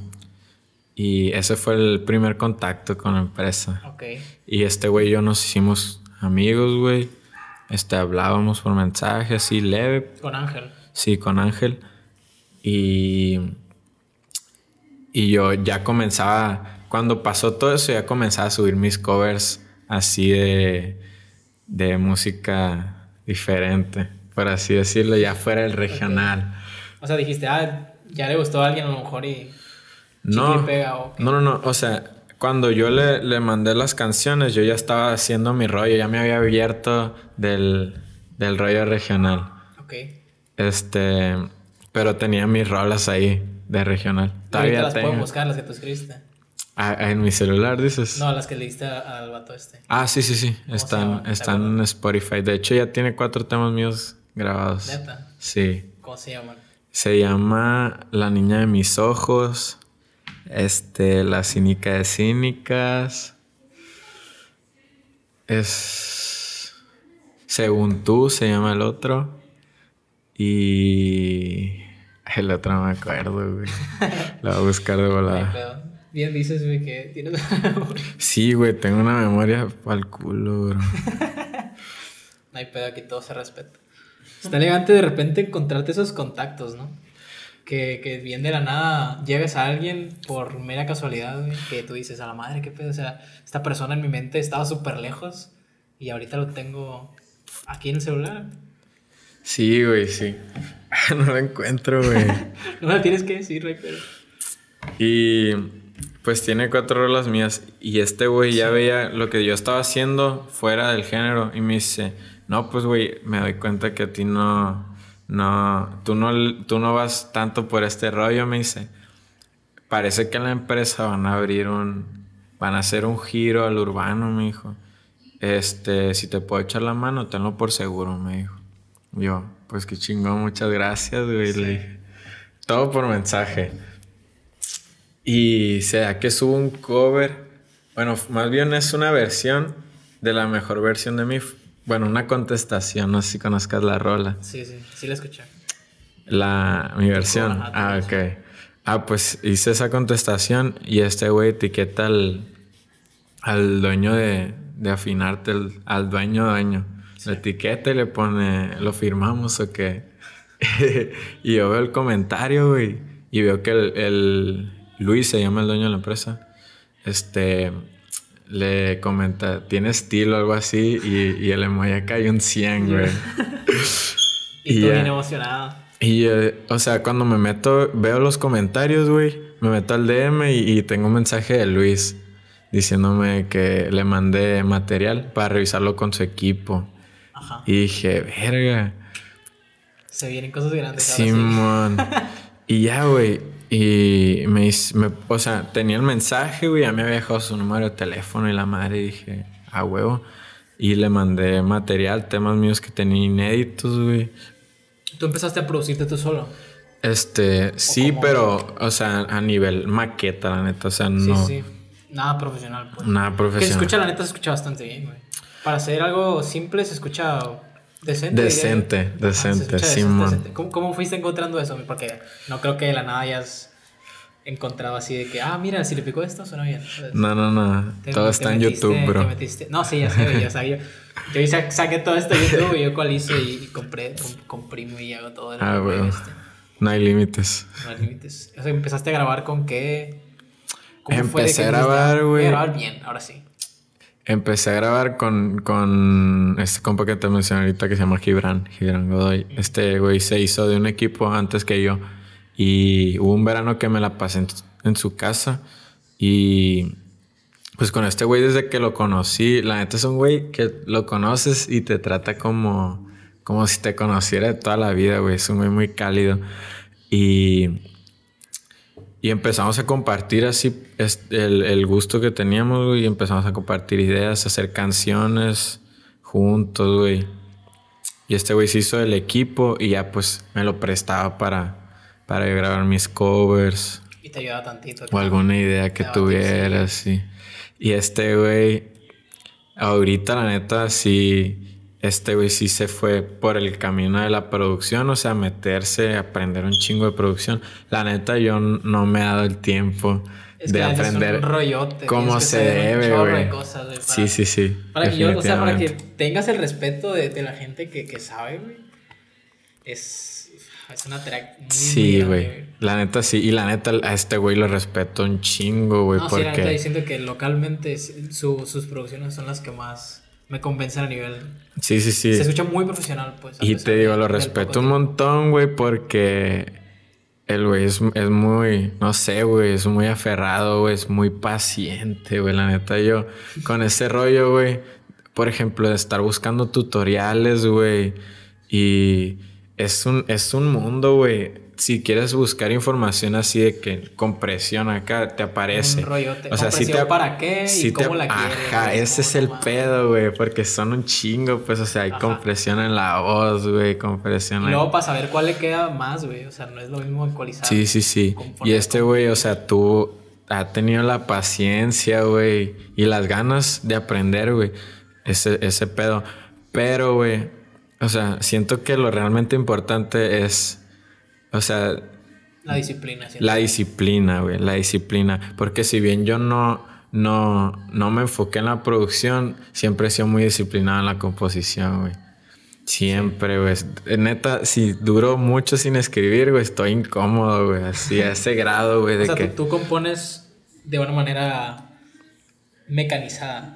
Y ese fue el primer contacto con la empresa. Ok. Y este güey y yo nos hicimos amigos, güey. Este, hablábamos por mensaje, así leve. Con Ángel. Sí, con Ángel. Y, y yo ya comenzaba, cuando pasó todo eso, ya comenzaba a subir mis covers así de, de música diferente, por así decirlo, ya fuera el regional. O sea, dijiste, ah, ya le gustó a alguien a lo mejor y... No, no, no, no, o sea, cuando yo le, mandé las canciones, yo ya estaba haciendo mi rollo, ya me había abierto del, rollo regional. Ok. Este, pero tenía mis rolas ahí de regional. Todavía las puedo buscar, las que tú escribiste. Ah, en mi celular dices. No, las que le diste al vato este. Ah, sí, sí, sí. Están, están en Spotify. De hecho, ya tiene cuatro temas míos grabados. ¿Neta? Sí. ¿Cómo se llaman? Se llama La Niña de Mis Ojos. Este, la cínica de cínicas. Es. Según tú se llama el otro. Y. El otro no me acuerdo, güey. La voy a buscar de volada. Bien dices, güey, que tienes una memoria. Sí, güey, tengo una memoria pa'l culo, bro. no hay pedo, aquí todo se respeta. Está elegante de repente encontrarte esos contactos, ¿no? Que, que, bien de la nada lleves a alguien por mera casualidad, que tú dices, a la madre, qué pedo, o sea, esta persona en mi mente estaba súper lejos y ahorita lo tengo aquí en el celular. Sí, güey, sí. no lo encuentro, güey. no me tienes que decir, güey, pero... Y pues tiene cuatro rolas mías y este güey ya veía lo que yo estaba haciendo fuera del género y me dice, no, pues güey, me doy cuenta que a ti no no, tú no, tú no vas tanto por este rollo, me dice. Parece que en la empresa van a abrir un, van a hacer un giro al urbano, me dijo. Este, si te puedo echar la mano, tenlo por seguro, me dijo. Yo, pues qué chingón, muchas gracias, güey. todo por mensaje. Y sea que subo un cover, bueno, más bien es una versión de la mejor versión de mi... Bueno, una contestación, no sé si conozcas la rola. Sí, sí, sí la escuché. La, mi versión. ah, ok. Ah, pues hice esa contestación y este güey etiqueta al, al dueño de, afinarte, al dueño dueño. La etiqueta y le pone, lo firmamos o qué. y yo veo el comentario, güey, y veo que el, el Luis se llama el dueño de la empresa. Este, le comenta, tiene estilo, o algo así, y, y el emoji acá hay un 100, güey. y, estoy bien emocionado. Y, eh, o sea, cuando me meto, veo los comentarios, güey, me meto al DM y, tengo un mensaje de Luis diciéndome que le mandé material para revisarlo con su equipo. Ajá. Y dije, verga. Se vienen cosas grandes. Simón. Sí. y ya, güey, y me, me, o sea, tenía el mensaje, güey, mí me había dejado su número de teléfono y la madre dije, a huevo. Y le mandé material, temas míos que tenía inéditos, güey. ¿Tú empezaste a producirte tú solo? Este, sí, pero, o sea, a nivel maqueta, la neta, o sea, no. Sí, sí. Nada profesional, pues. Nada profesional. Que escucha, la neta, se escucha bastante bien, güey. Para hacer algo simple se escucha Decente. Decente, ah, decente, Simón. ¿Cómo, fuiste encontrando eso? Porque no creo que de la nada hayas encontrado así de que, ah, mira, si le picó esto, suena bien. no, no, no. todo está en YouTube, bro. No, sí, ya sé, ya sabía. Yo, saqué todo esto de YouTube y yo cuál y, y compré, comprí comprimo y hago todo. ah, bueno. Este. No hay límites. No hay límites. O sea, ¿empezaste a grabar con qué? ¿Cómo Empecé a grabar, güey. A grabar bien, ahora sí. Empecé a grabar con, con este compa que te mencioné ahorita que se llama Gibran, Gibran Godoy. Este güey se hizo de un equipo antes que yo y hubo un verano que me la pasé en, su casa y pues con este güey desde que lo conocí, la neta es un güey que lo conoces y te trata como, como si te conociera de toda la vida, güey. Es un güey muy cálido y y empezamos a compartir así el, gusto que teníamos, güey. Y empezamos a compartir ideas, hacer canciones juntos, güey. Y este güey se hizo el equipo y ya pues me lo prestaba para, para grabar mis covers. Y te ayudaba tantito. O alguna idea que tuvieras, sí. Y este güey, ahorita la neta sí este güey sí se fue por el camino de la producción, o sea, meterse, aprender un chingo de producción. La neta, yo no me he dado el tiempo es que de aprender un rollote, cómo se, se debe, güey. De sí, sí, sí. Para que, yo, o sea, para que tengas el respeto de, la gente que, que sabe, güey. Es, es una track. sí, güey. La neta sí, y la neta a este güey lo respeto un chingo, güey. No, porque... sí, la neta, diciendo que localmente sus producciones son las que más me convence a nivel. Sí, sí, sí. Se escucha muy profesional, pues. Y te digo, lo respeto un montón, güey, porque el güey es, muy, no sé, güey, es muy aferrado, güey, es muy paciente, güey. La neta, yo con ese rollo, güey, por ejemplo, de estar buscando tutoriales, güey, y es un, es un mundo, güey si quieres buscar información así de que compresión acá, te aparece. Un O sea, si te, ¿para qué? ¿Y cómo la quieres? Ajá, ese es el pedo, güey. Porque son un chingo, pues, o sea, hay compresión en la voz, güey, compresión para saber cuál le queda más, güey. O sea, no es lo mismo ecualizar. Sí, sí, sí. Y este güey, o sea, tú ha tenido la paciencia, güey, y las ganas de aprender, güey. Ese, ese pedo. Pero, güey, o sea, siento que lo realmente importante es o sea... La disciplina. ¿sí? La disciplina, güey, la disciplina. Porque si bien yo no, no, no me enfoqué en la producción, siempre he sido muy disciplinado en la composición, güey. Siempre, güey. Eh, neta, si duró mucho sin escribir, güey, estoy incómodo, güey. Así, a ese grado, güey. O sea, que... tú compones de una manera mecanizada.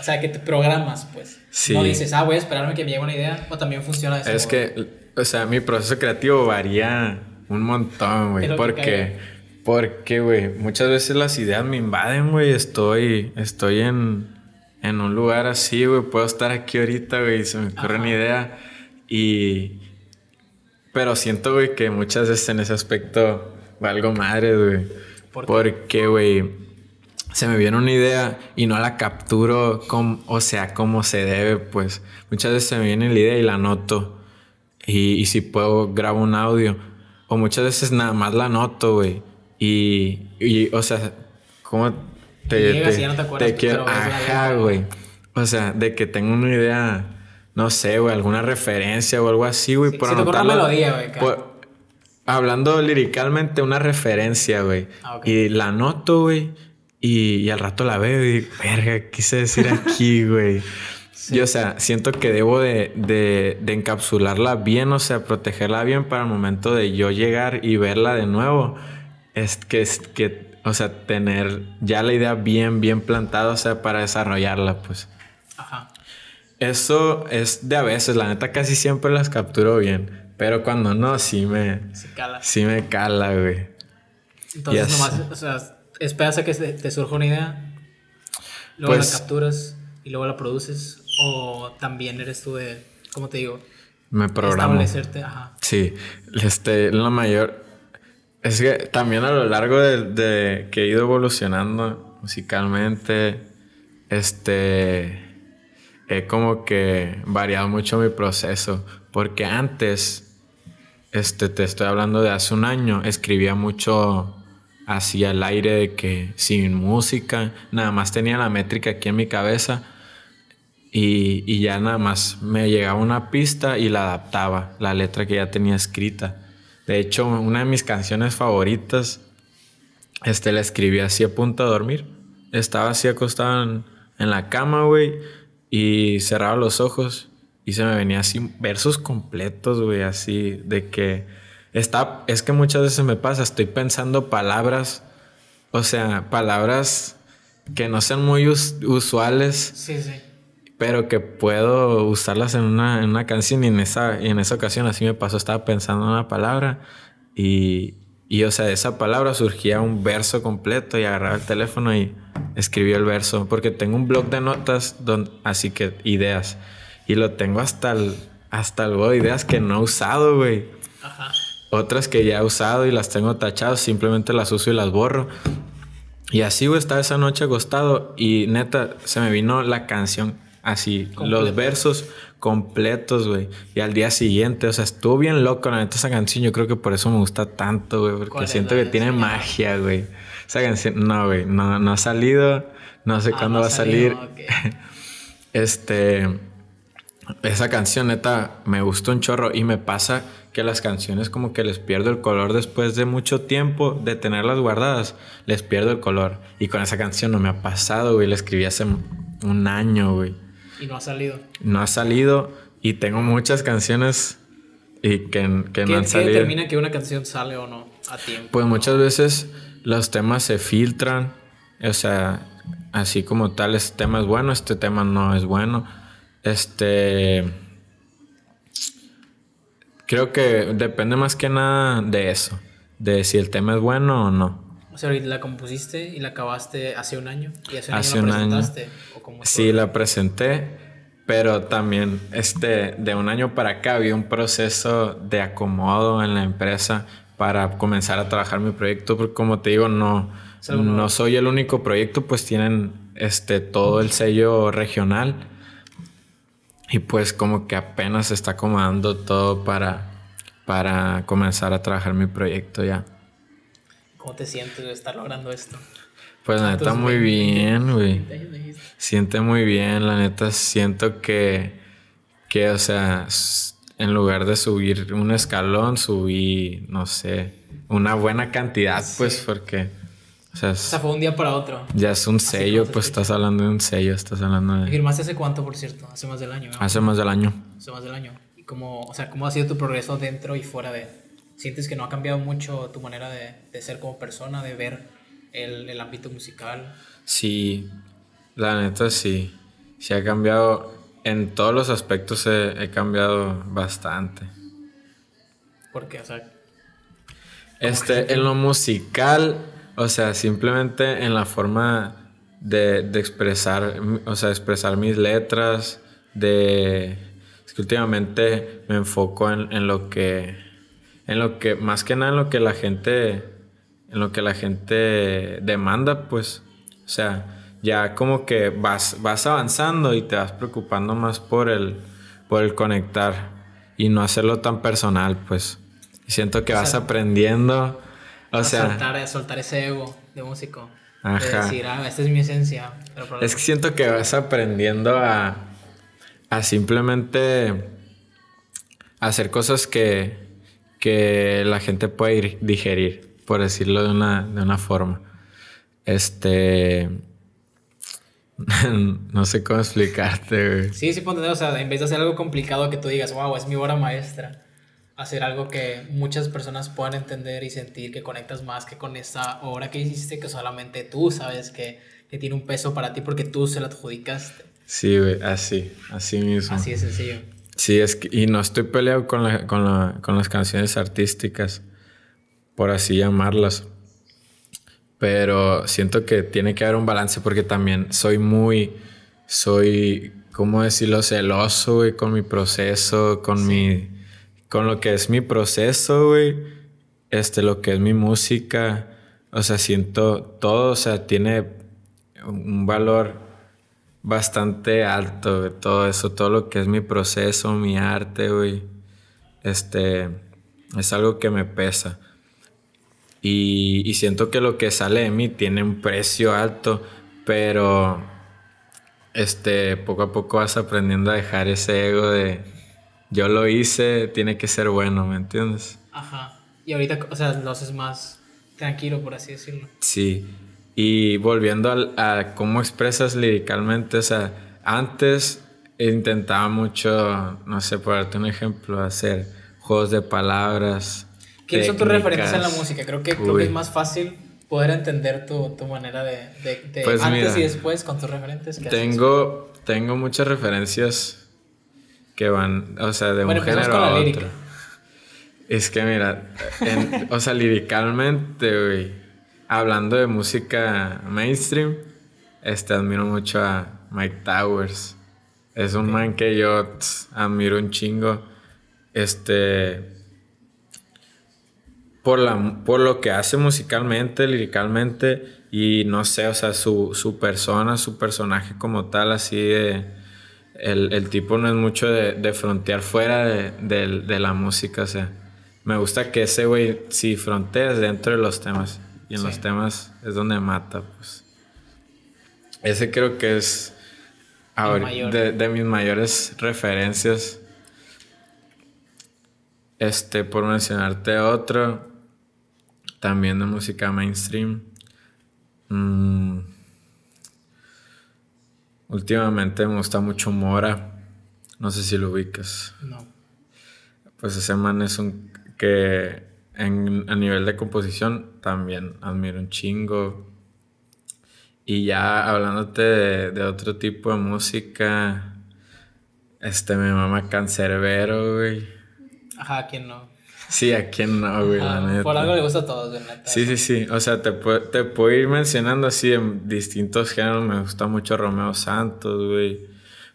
O sea, que te programas, pues. Sí. No dices, ah, voy a esperarme que me llegue una idea. O también funciona eso. Es que o sea, mi proceso creativo varía un montón, güey. Porque, porque, güey, muchas veces las ideas me invaden, güey. Estoy, estoy en, un lugar así, güey. Puedo estar aquí ahorita, güey, se me ocurre una idea. Y. Pero siento, güey, que muchas veces en ese aspecto valgo madre, güey. porque, güey se me viene una idea y no la capturo, como, o sea, como se debe, pues muchas veces se me viene la idea y la anoto y, si puedo, grabo un audio. O muchas veces nada más la noto, güey. Y, y, o sea, ¿cómo te. Llegas te, te quiero, ajá, güey. O sea, de que tengo una idea, no sé, güey, alguna referencia o algo así, güey. Sí, por si melodía, güey. hablando liricalmente, una referencia, güey. Ah, y la noto, güey. Y, al rato la veo y digo, verga, quise decir aquí, güey. Yo, o sea, siento que debo de, de, encapsularla bien, o sea, protegerla bien para el momento de yo llegar y verla de nuevo. Es que, es que o sea, tener ya la idea bien, bien plantada, o sea, para desarrollarla, pues. Ajá. Eso es de a veces, la neta casi siempre las capturo bien, pero cuando no, sí me... Sí cala. Sí me cala, güey. Entonces nomás, o sea, esperas a que te surja una idea, luego la pues capturas y luego la produces. ¿O también eres tú de, cómo te digo? Me programo. Establecerte, ajá. Sí, este, la mayor... Es que también a lo largo de, que he ido evolucionando musicalmente, este, he como que variado mucho mi proceso, porque antes, este, te estoy hablando de hace un año, escribía mucho hacia el aire de que sin música, nada más tenía la métrica aquí en mi cabeza y, ya nada más me llegaba una pista y la adaptaba, la letra que ya tenía escrita. De hecho, una de mis canciones favoritas, este, la escribía así a punto de dormir. Estaba así acostado en, la cama, güey, y cerraba los ojos y se me venía así versos completos, güey, así de que está, es que muchas veces me pasa, estoy pensando palabras, o sea, palabras que no sean muy usuales. Sí, sí pero que puedo usarlas en una, en una canción y en esa, en esa ocasión así me pasó, estaba pensando en una palabra y, y o sea, de esa palabra surgía un verso completo y agarraba el teléfono y escribía el verso, porque tengo un blog de notas, donde, así que ideas, y lo tengo hasta el, hasta el ideas que no he usado, güey. Otras que ya he usado y las tengo tachadas, simplemente las uso y las borro. Y así, güey, estaba esa noche acostado y neta, se me vino la canción Así, los versos completos, güey. Y al día siguiente, o sea, estuvo bien loco, la neta, esa canción. Yo creo que por eso me gusta tanto, güey, porque siento que tiene magia, güey. Esa canción, no, güey, no, ha salido, no sé ah, cuándo va a salir. este, esa canción, neta, me gustó un chorro y me pasa que las canciones como que les pierdo el color después de mucho tiempo de tenerlas guardadas, les pierdo el color. Y con esa canción no me ha pasado, güey, la escribí hace un año, güey. Y no ha salido. No ha salido y tengo muchas canciones y que, que no han salido. ¿Qué determina que una canción sale o no a tiempo? Pues muchas veces los temas se filtran, o sea, así como tal, este tema es bueno, este tema no es bueno. Este. Creo que depende más que nada de eso, de si el tema es bueno o no. O sea, la compusiste y la acabaste hace un año. Y hace un año la presentaste. ¿o sí, la presenté. Pero también este, de un año para acá había un proceso de acomodo en la empresa para comenzar a trabajar mi proyecto. como te digo, no, no soy el único proyecto, pues tienen este, todo el sello regional. Y pues como que apenas se está acomodando todo para, para comenzar a trabajar mi proyecto ya. ¿Cómo te sientes de estar logrando esto? Pues la neta muy bien, güey. Siente muy bien, la neta siento que, o sea, en lugar de subir un escalón, subí, no sé, una buena cantidad, pues porque... O sea, fue un día para otro. Ya es un sello, pues estás hablando de un sello, estás hablando de... ¿Firmaste hace cuánto, por cierto? Hace más del año. Hace más del año. Hace más del año. ¿Y o sea, cómo ha sido tu progreso dentro y fuera de ¿Sientes que no ha cambiado mucho tu manera de, ser como persona, de ver el, ámbito musical? Sí, la neta sí. Sí ha cambiado, en todos los aspectos he, cambiado bastante. ¿Por qué? O este, en lo musical, o sea, simplemente en la forma de, expresar, o sea, expresar mis letras, de... Es que últimamente me enfoco en lo que en lo que, más que nada en lo que la gente, en lo que la gente demanda, pues, o sea, ya como que vas, vas avanzando y te vas preocupando más por el, por el conectar y no hacerlo tan personal, pues. siento que vas aprendiendo, o sea... Soltar, soltar ese ego de músico. Ajá. decir, ah, esta es mi esencia. es que siento que vas aprendiendo a, a simplemente hacer cosas que, que la gente puede ir, digerir, por decirlo de una, de una forma. Este. no sé cómo explicarte, güey. Sí, sí, ponte, o sea, en vez de hacer algo complicado que tú digas, wow, es mi hora maestra, hacer algo que muchas personas puedan entender y sentir que conectas más que con esa obra que hiciste, que solamente tú sabes que, que tiene un peso para ti porque tú se la adjudicaste. Sí, güey, así, así mismo. Así es sencillo. Sí, es que, y no estoy peleado con, con, las canciones artísticas, por así llamarlas. Pero siento que tiene que haber un balance porque también soy muy, soy, ¿cómo decirlo? Celoso, güey, con mi proceso, con mi, con lo que es mi proceso, güey, este, lo que es mi música. O sea, siento todo, o sea, tiene un valor bastante alto, de todo eso, todo lo que es mi proceso, mi arte, güey. Este, es algo que me pesa. Y, y, siento que lo que sale de mí tiene un precio alto, pero este, poco a poco vas aprendiendo a dejar ese ego de yo lo hice, tiene que ser bueno, ¿me entiendes? Ajá. Y ahorita, o sea, lo haces más tranquilo, por así decirlo. Sí. Y volviendo a cómo expresas liricalmente, o sea, antes intentaba mucho, no sé, por darte un ejemplo, hacer juegos de palabras. ¿Quiénes son tus referencias en la música? Creo que, es más fácil poder entender tu, manera de, pues antes y después con tus referentes. Tengo, tengo muchas referencias que van, o sea, de un género a otro. Es que mira, o sea, liricalmente, güey hablando de música mainstream, este, admiro mucho a Mike Towers. Es un man que yo admiro un chingo. Este. Por, la, por lo que hace musicalmente, liricalmente, y no sé, o sea, su, persona, su personaje como tal, así El, tipo no es mucho de, de frontear fuera de, la música, o sea, me gusta que ese güey si fronteas dentro de los temas. Y en los temas es donde mata, pues. Ese creo que es de, mis mayores referencias. Este, por mencionarte otro, también de música mainstream. Mm. Últimamente me gusta mucho Mora. No sé si lo ubicas. No. Pues ese man es un que en, a nivel de composición también admiro un chingo. Y ya hablándote de, otro tipo de música, este, mi mamá cancerbero, güey. Ajá, ¿quién no? Sí, ¿a quién no, güey? Por algo le gusta a todos, güey, Sí, sí, sí. O sea, te, puedo, te ir mencionando así en distintos géneros. Me gusta mucho Romeo Santos, güey.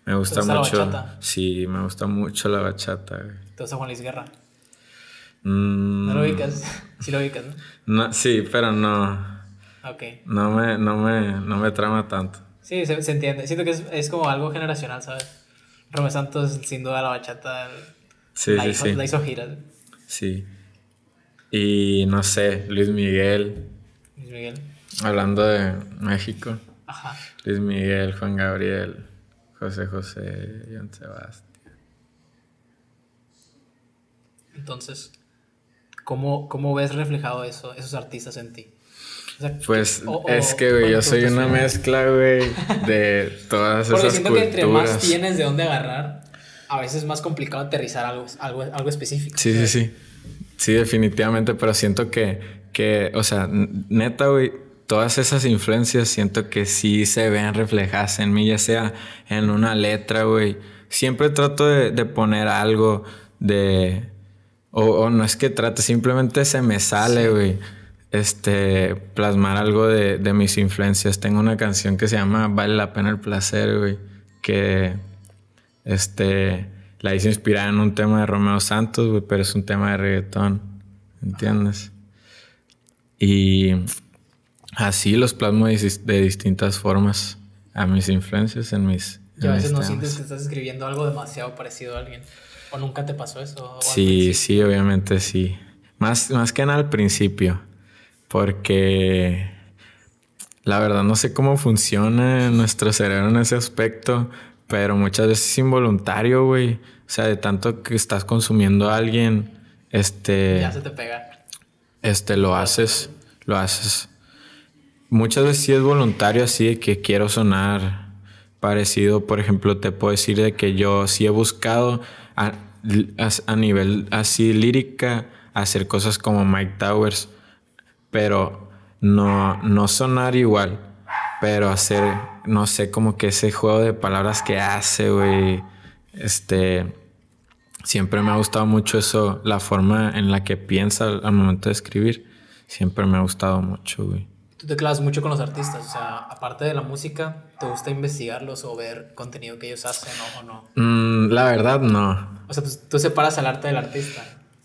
Me gusta, mucho. La bachata? Sí, me gusta mucho la bachata, güey. ¿Te gusta Juan Luis Guerra? Mm. No lo ubicas. Sí lo ubicas, ¿no? sí, pero no. No me, no me, trama tanto. Sí, se, entiende. Siento que es, como algo generacional, ¿sabes? Romeo Santos, sin duda, la bachata. Sí, la sí, hizo, sí. Sí. Y no sé, Luis Miguel. Luis Miguel. Hablando de México. Ajá. Luis Miguel, Juan Gabriel, José José, John Sebastián. Entonces, ¿Cómo, ves reflejado eso, esos artistas en ti? pues es que, güey, yo soy una mezcla, güey, de todas esas culturas. Porque siento que entre más tienes de dónde agarrar, a veces es más complicado aterrizar algo, algo, algo específico. Sí, sí, sí. Sí, definitivamente, pero siento que, que o sea, neta, güey, todas esas influencias siento que sí se ven reflejadas en mí, ya sea en una letra, güey. Siempre trato de poner algo de o, no es que trate, simplemente se me sale, güey. Este, plasmar algo de, mis influencias. Tengo una canción que se llama Vale la pena el placer, güey. Que, este, la hice inspirada en un tema de Romeo Santos, güey, pero es un tema de reggaetón. ¿Entiendes? Y así los plasmo de distintas formas a mis influencias en mis y a veces no sientes que estás escribiendo algo demasiado parecido a alguien. ¿O nunca te pasó eso? Sí, sí, obviamente sí. Más, más que en al principio. Porque la verdad no sé cómo funciona nuestro cerebro en ese aspecto. Pero muchas veces es involuntario, güey. O sea, de tanto que estás consumiendo a alguien, este... Ya se te pega. Este, lo haces, lo haces. Muchas veces sí es voluntario así de que quiero sonar parecido, por ejemplo, te puedo decir de que yo sí he buscado a, nivel así lírica hacer cosas como Mike Towers, pero no, no sonar igual, pero hacer, no sé, como que ese juego de palabras que hace, güey, este, siempre me ha gustado mucho eso, la forma en la que piensa al momento de escribir, siempre me ha gustado mucho, güey tú te clavas mucho con los artistas, o sea, aparte de la música, ¿te gusta investigarlos o ver contenido que ellos hacen o, no? Mm, la verdad, no. O sea, pues, tú, separas al arte del artista.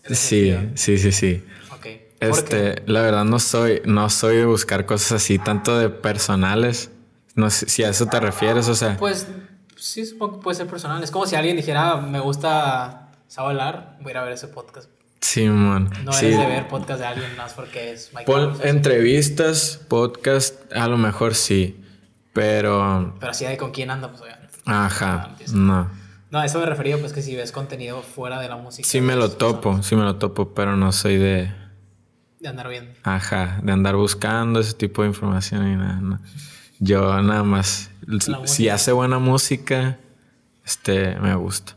Sí, sí, sí, sí. Okay. Este, la verdad no soy, no soy de buscar cosas así, tanto de personales. No sé si a eso te refieres, o sea. Pues sí, supongo que puede ser personal. Es como si alguien dijera, me gusta saber voy a ir a ver ese podcast. Simón. man no eres de ver podcast de alguien más porque es entrevistas, podcast, a lo mejor sí. Pero. Pero así de con quién anda, pues obviamente. Ajá. No. No, eso me refería, pues que si ves contenido fuera de la música. Sí me lo pues, topo, sí me lo topo, pero no soy de. De andar viendo. Ajá, de andar buscando ese tipo de información y nada. No. Yo nada más. Si hace buena música, este, me gusta.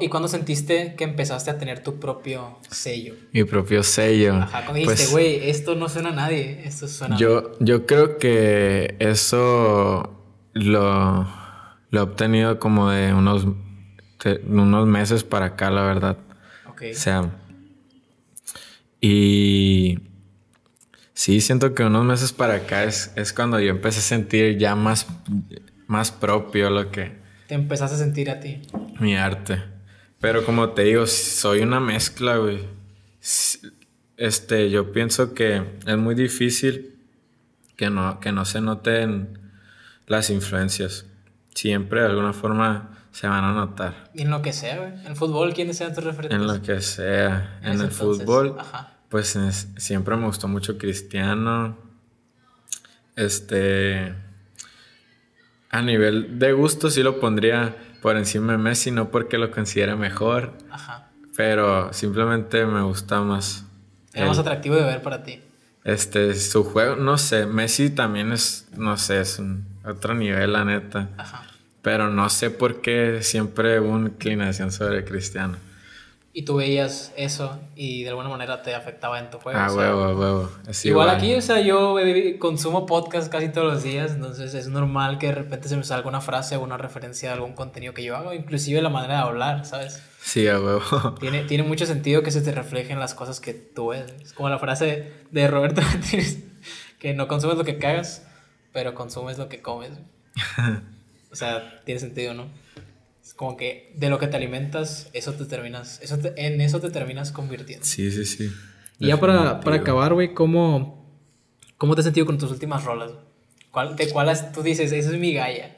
¿Y cuándo sentiste que empezaste a tener tu propio sello? Mi propio sello. Ajá, cuando dijiste, pues, güey, esto no suena a nadie, esto suena yo, Yo creo que eso lo, he obtenido como de unos, unos meses para acá, la verdad. Ok. O sea, y sí, siento que unos meses para acá es, cuando yo empecé a sentir ya más, más propio lo que... Te empezaste a sentir a ti. Mi arte. Pero como te digo, soy una mezcla, güey. Este, yo pienso que es muy difícil que no, que no se noten las influencias. Siempre de alguna forma se van a notar. En lo que sea, güey. En fútbol, ¿quiénes sean tus referentes? En lo que sea. En, el fútbol, pues siempre me gustó mucho Cristiano. Este. A nivel de gusto, sí lo pondría por encima de Messi, no porque lo considere mejor, Ajá. pero simplemente me gusta más. Era más atractivo de ver para ti. Este, su juego, no sé, Messi también es, no sé, es un, otro nivel, la neta. Ajá. Pero no sé por qué siempre hubo una inclinación sobre Cristiano y tú veías eso y de alguna manera te afectaba en tu juego. Ah, huevo, igual, aquí, o sea, yo consumo podcast casi todos los días, entonces es normal que de repente se me salga alguna frase o una referencia a algún contenido que yo hago, inclusive la manera de hablar, ¿sabes? Sí, a huevo. Tiene, tiene mucho sentido que se te reflejen las cosas que tú ves. Es como la frase de Roberto Martínez, que no consumes lo que cagas, pero consumes lo que comes. O sea, tiene sentido, ¿no? como que de lo que te alimentas, eso te terminas, eso en eso te terminas convirtiendo. Sí, sí, sí. Y ya para, para, acabar, güey, ¿cómo, ¿cómo te has sentido con tus últimas rolas? ¿Cuál, ¿De cuáles tú dices, Esa es mi galla?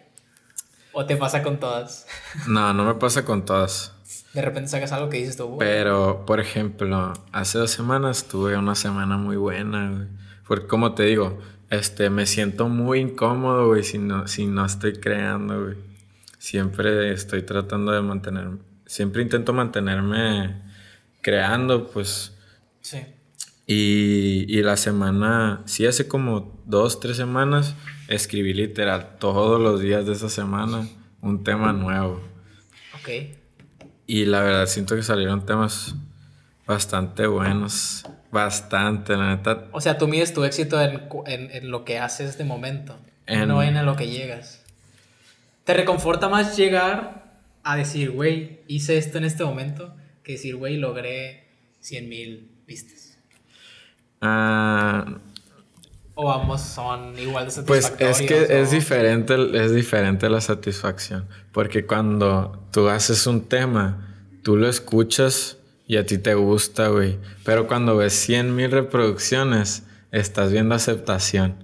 ¿O te pasa con todas? No, no me pasa con todas. De repente sacas algo que dices tú. Güey. Pero, por ejemplo, hace dos semanas tuve una semana muy buena, güey. Porque, como te digo, este, me siento muy incómodo, güey, si no, si no estoy creando, güey siempre estoy tratando de mantenerme, siempre intento mantenerme creando, pues. Sí. Y, la semana, sí, hace como dos, tres semanas, escribí literal todos los días de esa semana un tema nuevo. Ok. Y la verdad siento que salieron temas bastante buenos. Bastante, la neta. O sea, tú mides tu éxito en, lo que haces de momento, no en lo que llegas te reconforta más llegar a decir, güey, hice esto en este momento, que decir, güey, logré 100 mil vistas. Ah. ¿O ambos son igual de pues, satisfactorios? Pues es que es, diferente, es diferente la satisfacción. Porque cuando tú haces un tema, tú lo escuchas y a ti te gusta, güey. Pero cuando ves 100 mil reproducciones, estás viendo aceptación.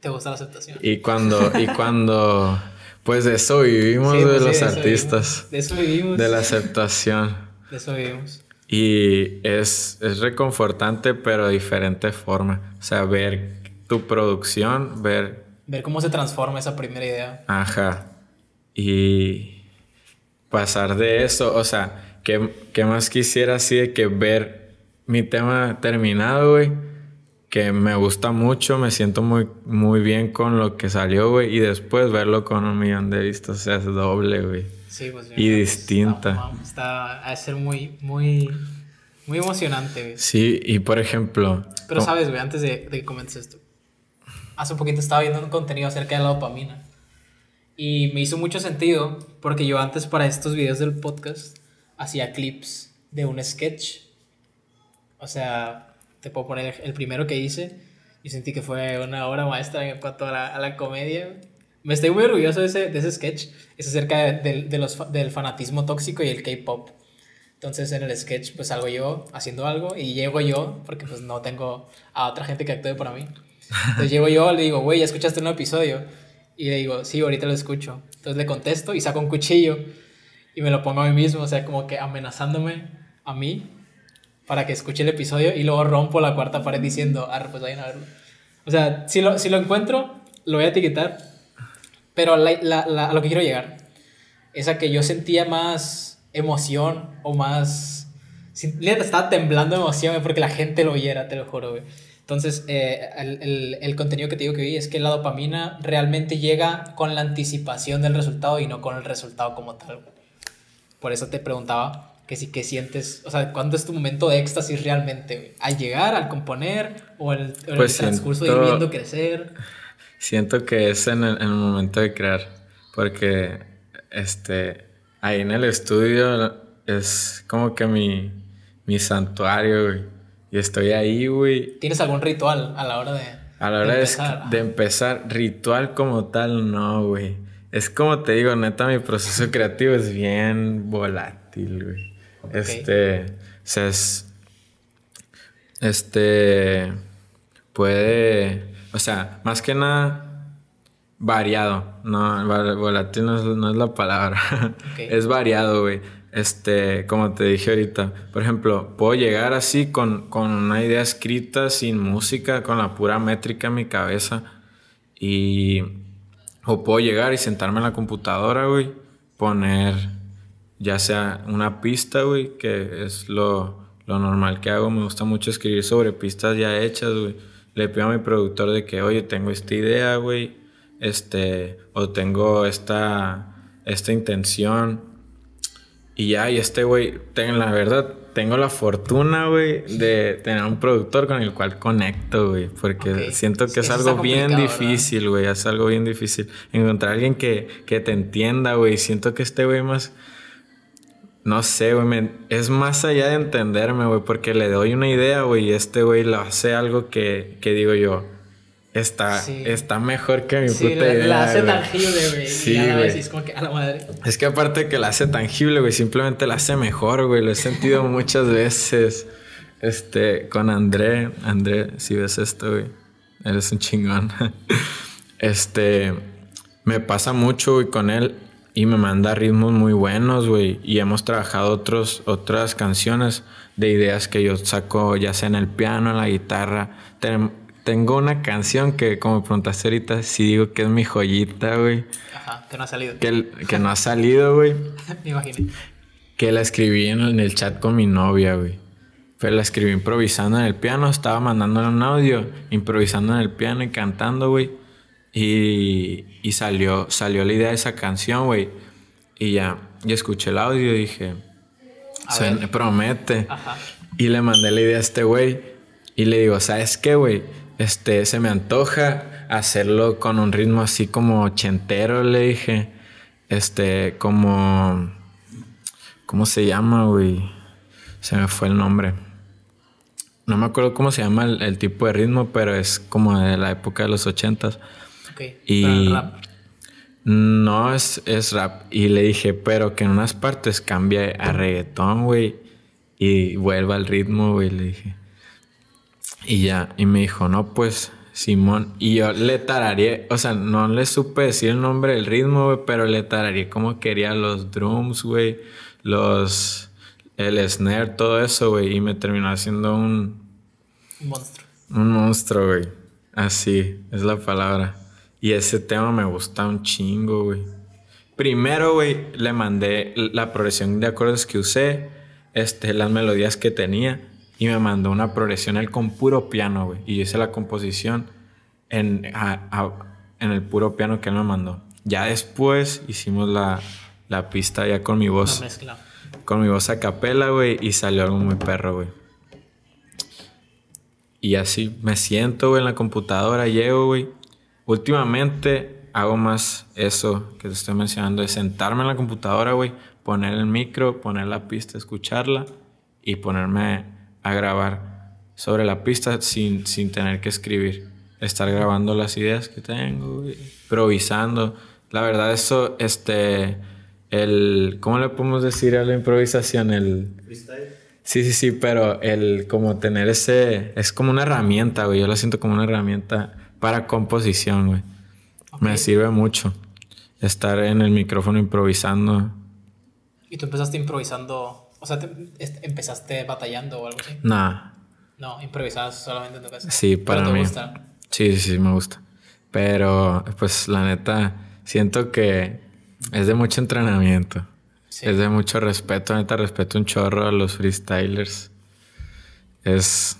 ¿Te gusta la aceptación? Y cuando, y cuando Pues de eso vivimos, de pues los artistas. De eso vivimos. De la aceptación. De eso vivimos. Y es, reconfortante, pero de diferente forma. O sea, ver tu producción, ver... Ver cómo se transforma esa primera idea. Ajá. Y pasar de eso, o sea, ¿qué, qué más quisiera así de que ver mi tema terminado, güey? que me gusta mucho, me siento muy, muy bien con lo que salió, güey. Y después verlo con un millón de vistas es doble, güey. Sí, pues. Y distinta. Está, a ser muy, muy, muy emocionante, güey. Sí, y por ejemplo... Pero sabes, güey, antes de, de que comentes esto. Hace un poquito estaba viendo un contenido acerca de la dopamina. Y me hizo mucho sentido porque yo antes para estos videos del podcast hacía clips de un sketch. O sea, te puedo poner el primero que hice. Y sentí que fue una obra maestra en cuanto a la, a la comedia. Me estoy muy orgulloso de ese, de ese sketch. Es acerca los, del fanatismo tóxico y el K-pop. Entonces en el sketch pues salgo yo haciendo algo y llego yo, porque pues no tengo a otra gente que actúe para mí. Entonces llego yo, le digo, güey, ¿ya escuchaste un episodio? Y le digo, sí, ahorita lo escucho. Entonces le contesto y saco un cuchillo y me lo pongo a mí mismo, o sea, como que amenazándome a mí para que escuche el episodio y luego rompo la cuarta pared diciendo, ah, pues vayan a verlo. O sea, si lo, encuentro, lo voy a etiquetar, pero a lo que quiero llegar es a que yo sentía más emoción o más... Estaba temblando de emoción porque la gente lo oyera te lo juro, Entonces, eh, el, el, contenido que te digo que vi es que la dopamina realmente llega con la anticipación del resultado y no con el resultado como tal. Por eso te preguntaba que sí que sientes, o sea, ¿cuándo es tu momento de éxtasis realmente? ¿Al llegar, al componer o el, pues transcurso de ir viendo crecer? Siento que es en el, momento de crear, porque este, ahí en el estudio es como que mi, santuario, güey. Y estoy ahí, güey. ¿Tienes algún ritual a la hora de... A la hora de empezar ritual como tal, no, güey. Es como te digo, neta, mi proceso creativo es bien volátil, güey. Este, es... este, puede, o sea, más que nada variado, no, volátil no es, la palabra, es variado, güey. Este, como te dije ahorita, por ejemplo, puedo llegar así con, con una idea escrita, sin música, con la pura métrica en mi cabeza. Y. O puedo llegar y sentarme en la computadora, güey. Poner ya sea una pista, güey, que es lo, normal que hago. Me gusta mucho escribir sobre pistas ya hechas, güey. Le pido a mi productor de que, oye, tengo esta idea, güey, este, o tengo esta, esta intención. Y ya, y este güey, la verdad, tengo la fortuna, güey, de tener un productor con el cual conecto, güey. Porque siento que es algo bien difícil, güey. Es algo bien difícil encontrar a alguien que, que te entienda, güey. Siento que este güey más no sé, güey, es más allá de entenderme, güey, porque le doy una idea, güey, y este güey lo hace algo que, digo yo, está, está mejor que mi puta idea. La hace tangible, güey. Sí, y a es como que a la madre. Es que aparte que la hace tangible, güey, simplemente la hace mejor, güey. Lo he sentido muchas veces. Este, con André. André, si ves esto, güey. Eres un chingón. este. Me pasa mucho, güey, con él y me manda ritmos muy buenos, güey. Y hemos trabajado otros, otras canciones de ideas que yo saco, ya sea en el piano, en la guitarra. tengo una canción que, como preguntaste ahorita, sí digo que es mi joyita, güey. Ajá, que no ha salido. Que, no ha salido, güey. me imaginé. Que la escribí en, el chat con mi novia, güey. Pero la escribí improvisando en el piano, estaba mandándole un audio, improvisando en el piano y cantando, güey y, salió, salió la idea de esa canción, güey. Y ya, y escuché el audio y dije, se promete. Y le mandé la idea a este güey. Y le digo, ¿sabes qué, güey? Este, se me antoja hacerlo con un ritmo así como ochentero, le dije. Este, como... ¿Cómo se llama, güey? Se me fue el nombre. No me acuerdo cómo se llama el, el tipo de ritmo, pero es como de la época de los ochentas. Y No, es, es rap. Y le dije, pero que en unas partes cambie a reggaetón, güey. Y vuelva al ritmo, güey, le dije. Y ya, y me dijo, no, pues Simón. Y yo le tararé o sea, no le supe decir el nombre del ritmo, güey, pero le tararé como quería los drums, güey, los. el snare, todo eso, güey. Y me terminó haciendo un. Un monstruo. Un monstruo, güey. Así, es la palabra. Y ese tema me gusta un chingo, güey. Primero, güey, le mandé la progresión de acordes que usé, este, las melodías que tenía, y me mandó una progresión él con puro piano, güey. Y yo hice la composición en, en el puro piano que él me mandó. Ya después hicimos la, pista ya con mi voz. Con mi voz a capela, güey, y salió algo muy perro, güey. Y así me siento, güey, en la computadora, llevo güey, Últimamente hago más eso que te estoy mencionando, de sentarme en la computadora, güey, poner el micro, poner la pista, escucharla y ponerme a grabar sobre la pista sin, sin tener que escribir. Estar grabando las ideas que tengo, improvisando. La verdad, eso, este, el, ¿cómo le podemos decir a la improvisación? El... Sí, sí, sí, pero el como tener ese, es como una herramienta, güey, yo la siento como una herramienta para composición, güey. Me sirve mucho estar en el micrófono improvisando. ¿Y tú empezaste improvisando? O sea, ¿empezaste batallando o algo así? Nah. No, improvisabas solamente en tu casa. Sí, para mí. Sí, sí, me gusta. Pero, pues, la neta, siento que es de mucho entrenamiento. Es de mucho respeto, neta, respeto un chorro a los freestylers. Es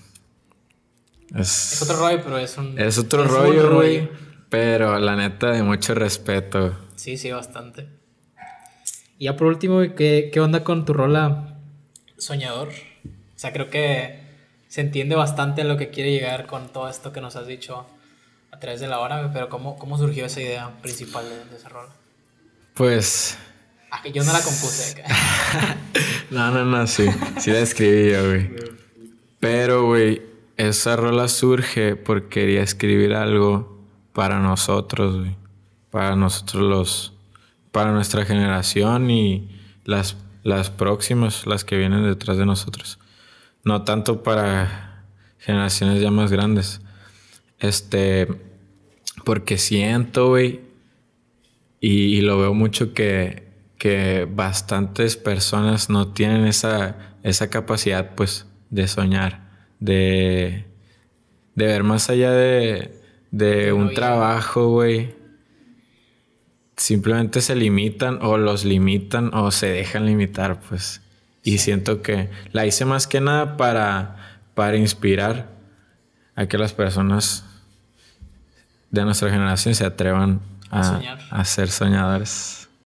es, otro rollo, pero es un. Es otro rollo, güey. Pero la neta, de mucho respeto. Sí, sí, bastante. Y ya por último, ¿qué, qué onda con tu rola? Soñador. O sea, creo que se entiende bastante lo que quiere llegar con todo esto que nos has dicho a través de la hora, pero ¿cómo, cómo surgió esa idea principal de, ese esa Pues. Ah, que yo no la compuse. no, no, no, sí. Sí la escribí güey. Pero, güey, esa rola surge porque quería escribir algo para nosotros, Para nosotros los... Para nuestra generación y las, las próximas, las que vienen detrás de nosotros. No tanto para generaciones ya más grandes. Este... Porque siento, güey, y, y, lo veo mucho que, que bastantes personas no tienen esa, esa capacidad, pues, de soñar de, ver más allá de, un trabajo, güey. Simplemente se limitan o los limitan o se dejan limitar, pues. Y siento que la hice más que nada para, inspirar a que las personas de nuestra generación se atrevan a, a, a ser soñadores.